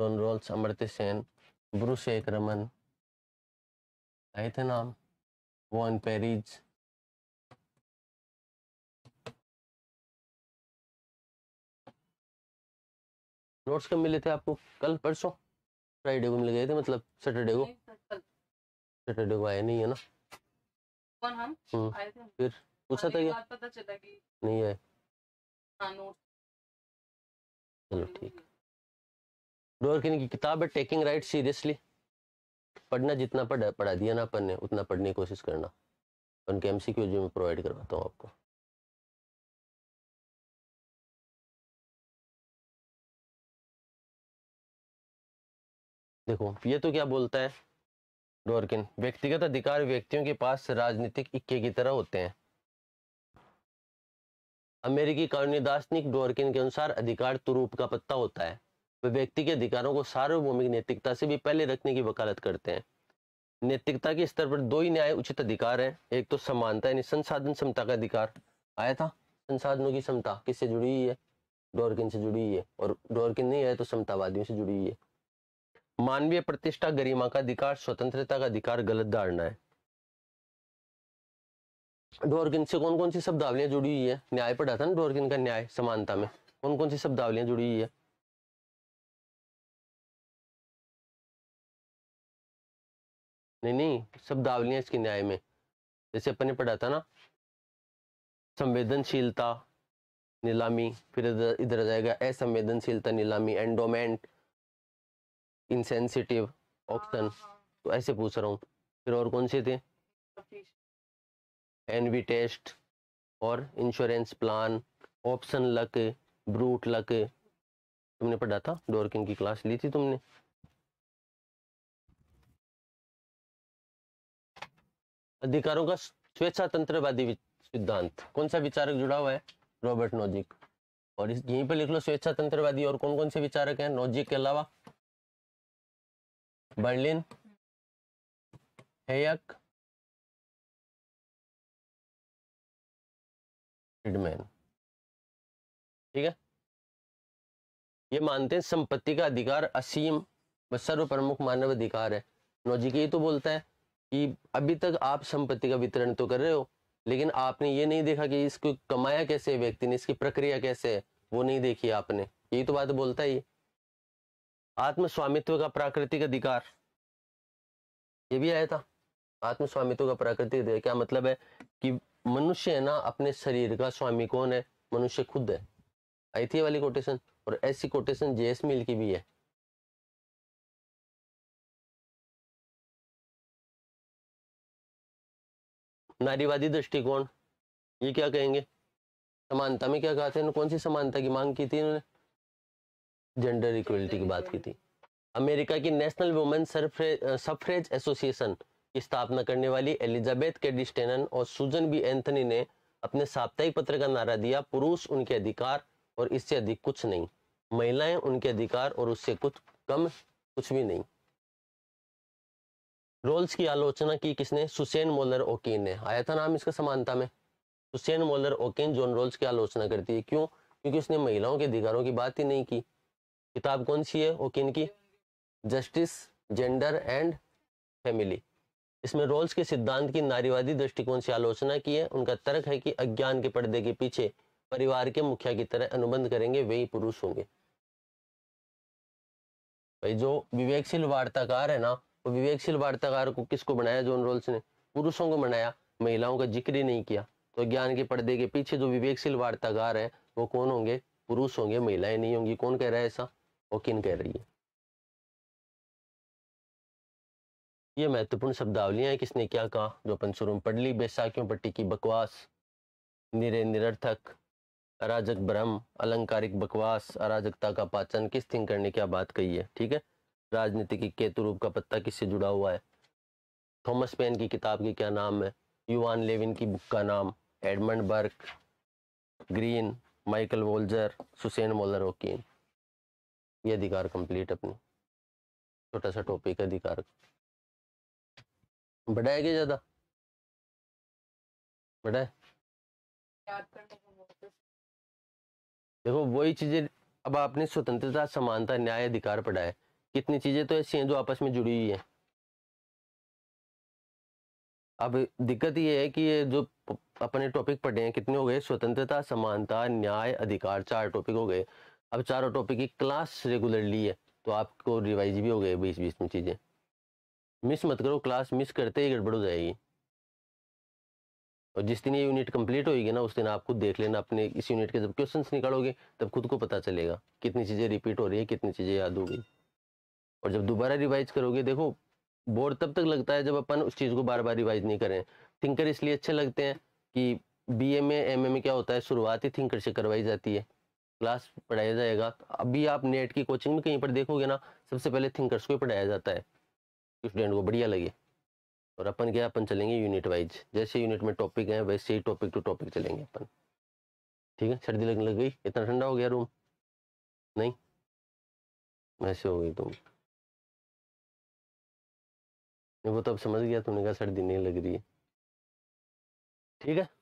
John Rawls Amartya Sen Bruce रमन आए थे नाम वॉन पेरिज नोट्स कब मिले थे आपको कल परसों फ्राइडे को मिल गए थे मतलब सैटरडे को सैटरडे को आए नहीं है ना कौन हम हम्म। आए थे फिर पूछा था क्या पता चला कि नहीं आए हाँ, चलो ठीक डोरकिन की किताब है टेकिंग राइट सीरियसली पढ़ना जितना पढ़ा पढ़ा दिया ना अपन ने उतना पढ़ने की कोशिश करना उनके एम सी जो मैं प्रोवाइड करवाता हूँ आपको देखो ये तो क्या बोलता है डोरकिन व्यक्तिगत अधिकार व्यक्तियों के पास राजनीतिक इक्के की तरह होते हैं अमेरिकी कानूनी दार्शनिक डोरकिन के अनुसार अधिकार तुरूप का पत्ता होता है वे व्यक्ति के अधिकारों को सार्वभौमिक नैतिकता से भी पहले रखने की वकालत करते हैं नैतिकता के स्तर पर दो ही न्याय उचित अधिकार हैं एक तो समानता यानी संसाधन क्षमता का अधिकार आया था संसाधनों की क्षमता किससे जुड़ी हुई है डोरकिन से जुड़ी हुई है और डोरकिन नहीं आया तो समतावादियों से जुड़ी हुई है मानवीय प्रतिष्ठा गरिमा का अधिकार स्वतंत्रता का अधिकार गलत धारणा है डोरकिन से कौन कौन सी शब्दावलियां जुड़ी हुई है न्याय पढ़ा था ना डोरकिन का न्याय समानता में कौन कौन सी शब्दावलियां जुड़ी हुई है नहीं नहीं शब्दावलियां इसके न्याय में जैसे अपन ने पढ़ा था ना संवेदनशीलता नीलामी फिर इधर आ जाएगा असंवेदनशीलता नीलामी एंडोमेंट इनसेंसिटिव ऑप्शन हाँ, हाँ। तो ऐसे पूछ रहा हूँ फिर और कौन से थे एनवी टेस्ट और insurance plan option luck brute luck तुमने पढ़ा था डोरकिन की क्लास ली थी तुमने अधिकारों का स्वेच्छातंत्रवादी सिद्धांत कौन सा विचारक जुड़ा हुआ है रॉबर्ट नोजिक और इस यहीं पर लिख लो स्वेच्छातंत्रवादी और कौन कौन से विचारक हैं नोजिक के अलावा बर्लिन हेयक फ्रीडमैन ठीक है ये मानते हैं संपत्ति का अधिकार असीम व सर्व प्रमुख मानव अधिकार है ये तो बोलता है कि अभी तक आप संपत्ति का वितरण तो कर रहे हो लेकिन आपने ये नहीं देखा कि इसको कमाया कैसे है व्यक्ति ने इसकी प्रक्रिया कैसे है वो नहीं देखी आपने यही तो बात बोलता है आत्म स्वामित्व का प्राकृतिक अधिकार ये भी आया था आत्म स्वामित्व का प्राकृतिक अधिकार क्या मतलब है कि मनुष्य है ना अपने शरीर का स्वामी कौन है मनुष्य खुद है आई थी वाली कोटेशन और ऐसी कोटेशन जेएस मिल की भी है नारीवादी दृष्टिकोण ये क्या कहेंगे समानता में क्या कहा था कौन सी समानता की मांग की थी इन्होंने जेंडर इक्वलिटी की बात की थी अमेरिका की नेशनल वुमेन सफरेज एसोसिएशन की स्थापना करने वाली एलिजाबेथ कैडी स्टेनन और सुजन बी एंथनी ने अपने साप्ताहिक पत्र का नारा दिया पुरुष उनके अधिकार और इससे अधिक कुछ नहीं महिलाएं उनके अधिकार और उससे कुछ कम कुछ भी नहीं रोल्स की आलोचना की किसने सुसेन मोलर ओकेन ने आया था नाम इसका समानता में Susan Moller Okin John Rawls की आलोचना करती है क्यों क्योंकि उसने महिलाओं के अधिकारों की बात ही नहीं की किताब कौन सी है वो किन की जस्टिस जेंडर एंड फैमिली इसमें रोल्स के सिद्धांत की नारीवादी दृष्टिकोण से आलोचना की है उनका तर्क है कि अज्ञान के पर्दे के पीछे परिवार के मुखिया की तरह अनुबंध करेंगे वही पुरुष होंगे भाई जो विवेकशील वार्ताकार है ना वो विवेकशील वार्ताकार को किसको बनाया जोन रोल्स ने पुरुषों को बनाया महिलाओं का जिक्र ही नहीं किया तो ज्ञान के पर्दे के पीछे जो विवेकशील वार्ताकार है वो कौन होंगे पुरुष होंगे महिलाएं नहीं होंगी कौन कह रहा है ऐसा वो किन कह रही है ये महत्वपूर्ण शब्दावलियां हैं किसने क्या कहा जो अपन शुरू में पढ़ ली बैसाखियों पट्टी की बकवास निरे निरर्थक अराजक भ्रम अलंकारिक बकवास अराजकता का पाचन किस थिंग करने क्या बात कही है ठीक है राजनीति की केतु रूप का पत्ता किससे जुड़ा हुआ है थॉमस पेन की किताब की क्या नाम है युवान लेविन की बुक का नाम Edmund Burke Green Michael Walzer Susan Moller Okin ये अधिकार कंप्लीट अपनी छोटा सा टॉपिक अधिकार बढ़ाया क्या ज्यादा बढ़ाए देखो वही चीजें अब आपने स्वतंत्रता समानता न्याय अधिकार पढ़ाए कितनी चीजें तो ऐसी हैं जो आपस में जुड़ी हुई है अब दिक्कत ये है कि ये जो अपने टॉपिक पढ़े हैं कितने हो गए स्वतंत्रता समानता न्याय अधिकार चार टॉपिक हो गए अब चारों टॉपिक की क्लास रेगुलरली है तो आपको रिवाइज भी हो गए बीस बीस में चीज़ें मिस मत करो क्लास मिस करते ही गड़बड़ हो जाएगी और जिस दिन ये यूनिट कंप्लीट होगी ना उस दिन आप खुद देख लेना अपने इस यूनिट के जब क्वेश्चंस निकालोगे तब खुद को पता चलेगा कितनी चीज़ें रिपीट हो रही है कितनी चीज़ें याद हो गई और जब दोबारा रिवाइज करोगे देखो बोर्ड तब तक लगता है जब अपन उस चीज़ को बार बार रिवाइज नहीं करें थिंकर इसलिए अच्छे लगते हैं कि बी ए में एम ए में क्या होता है शुरुआत ही थिंकर से करवाई जाती है क्लास पढ़ाया जाएगा तो अभी आप नेट की कोचिंग में कहीं पर देखोगे ना सबसे पहले थिंकर्स को ही पढ़ाया जाता है स्टूडेंट को बढ़िया लगे और अपन क्या अपन चलेंगे यूनिट वाइज जैसे यूनिट में टॉपिक है वैसे ही टॉपिक टू टॉपिक चलेंगे अपन ठीक है सर्दी लगने लग गई इतना ठंडा हो गया रूम नहीं वैसे हो गई तुम वो तो अब समझ गया तुमने कहा सर्दी नहीं लग रही है ठीक है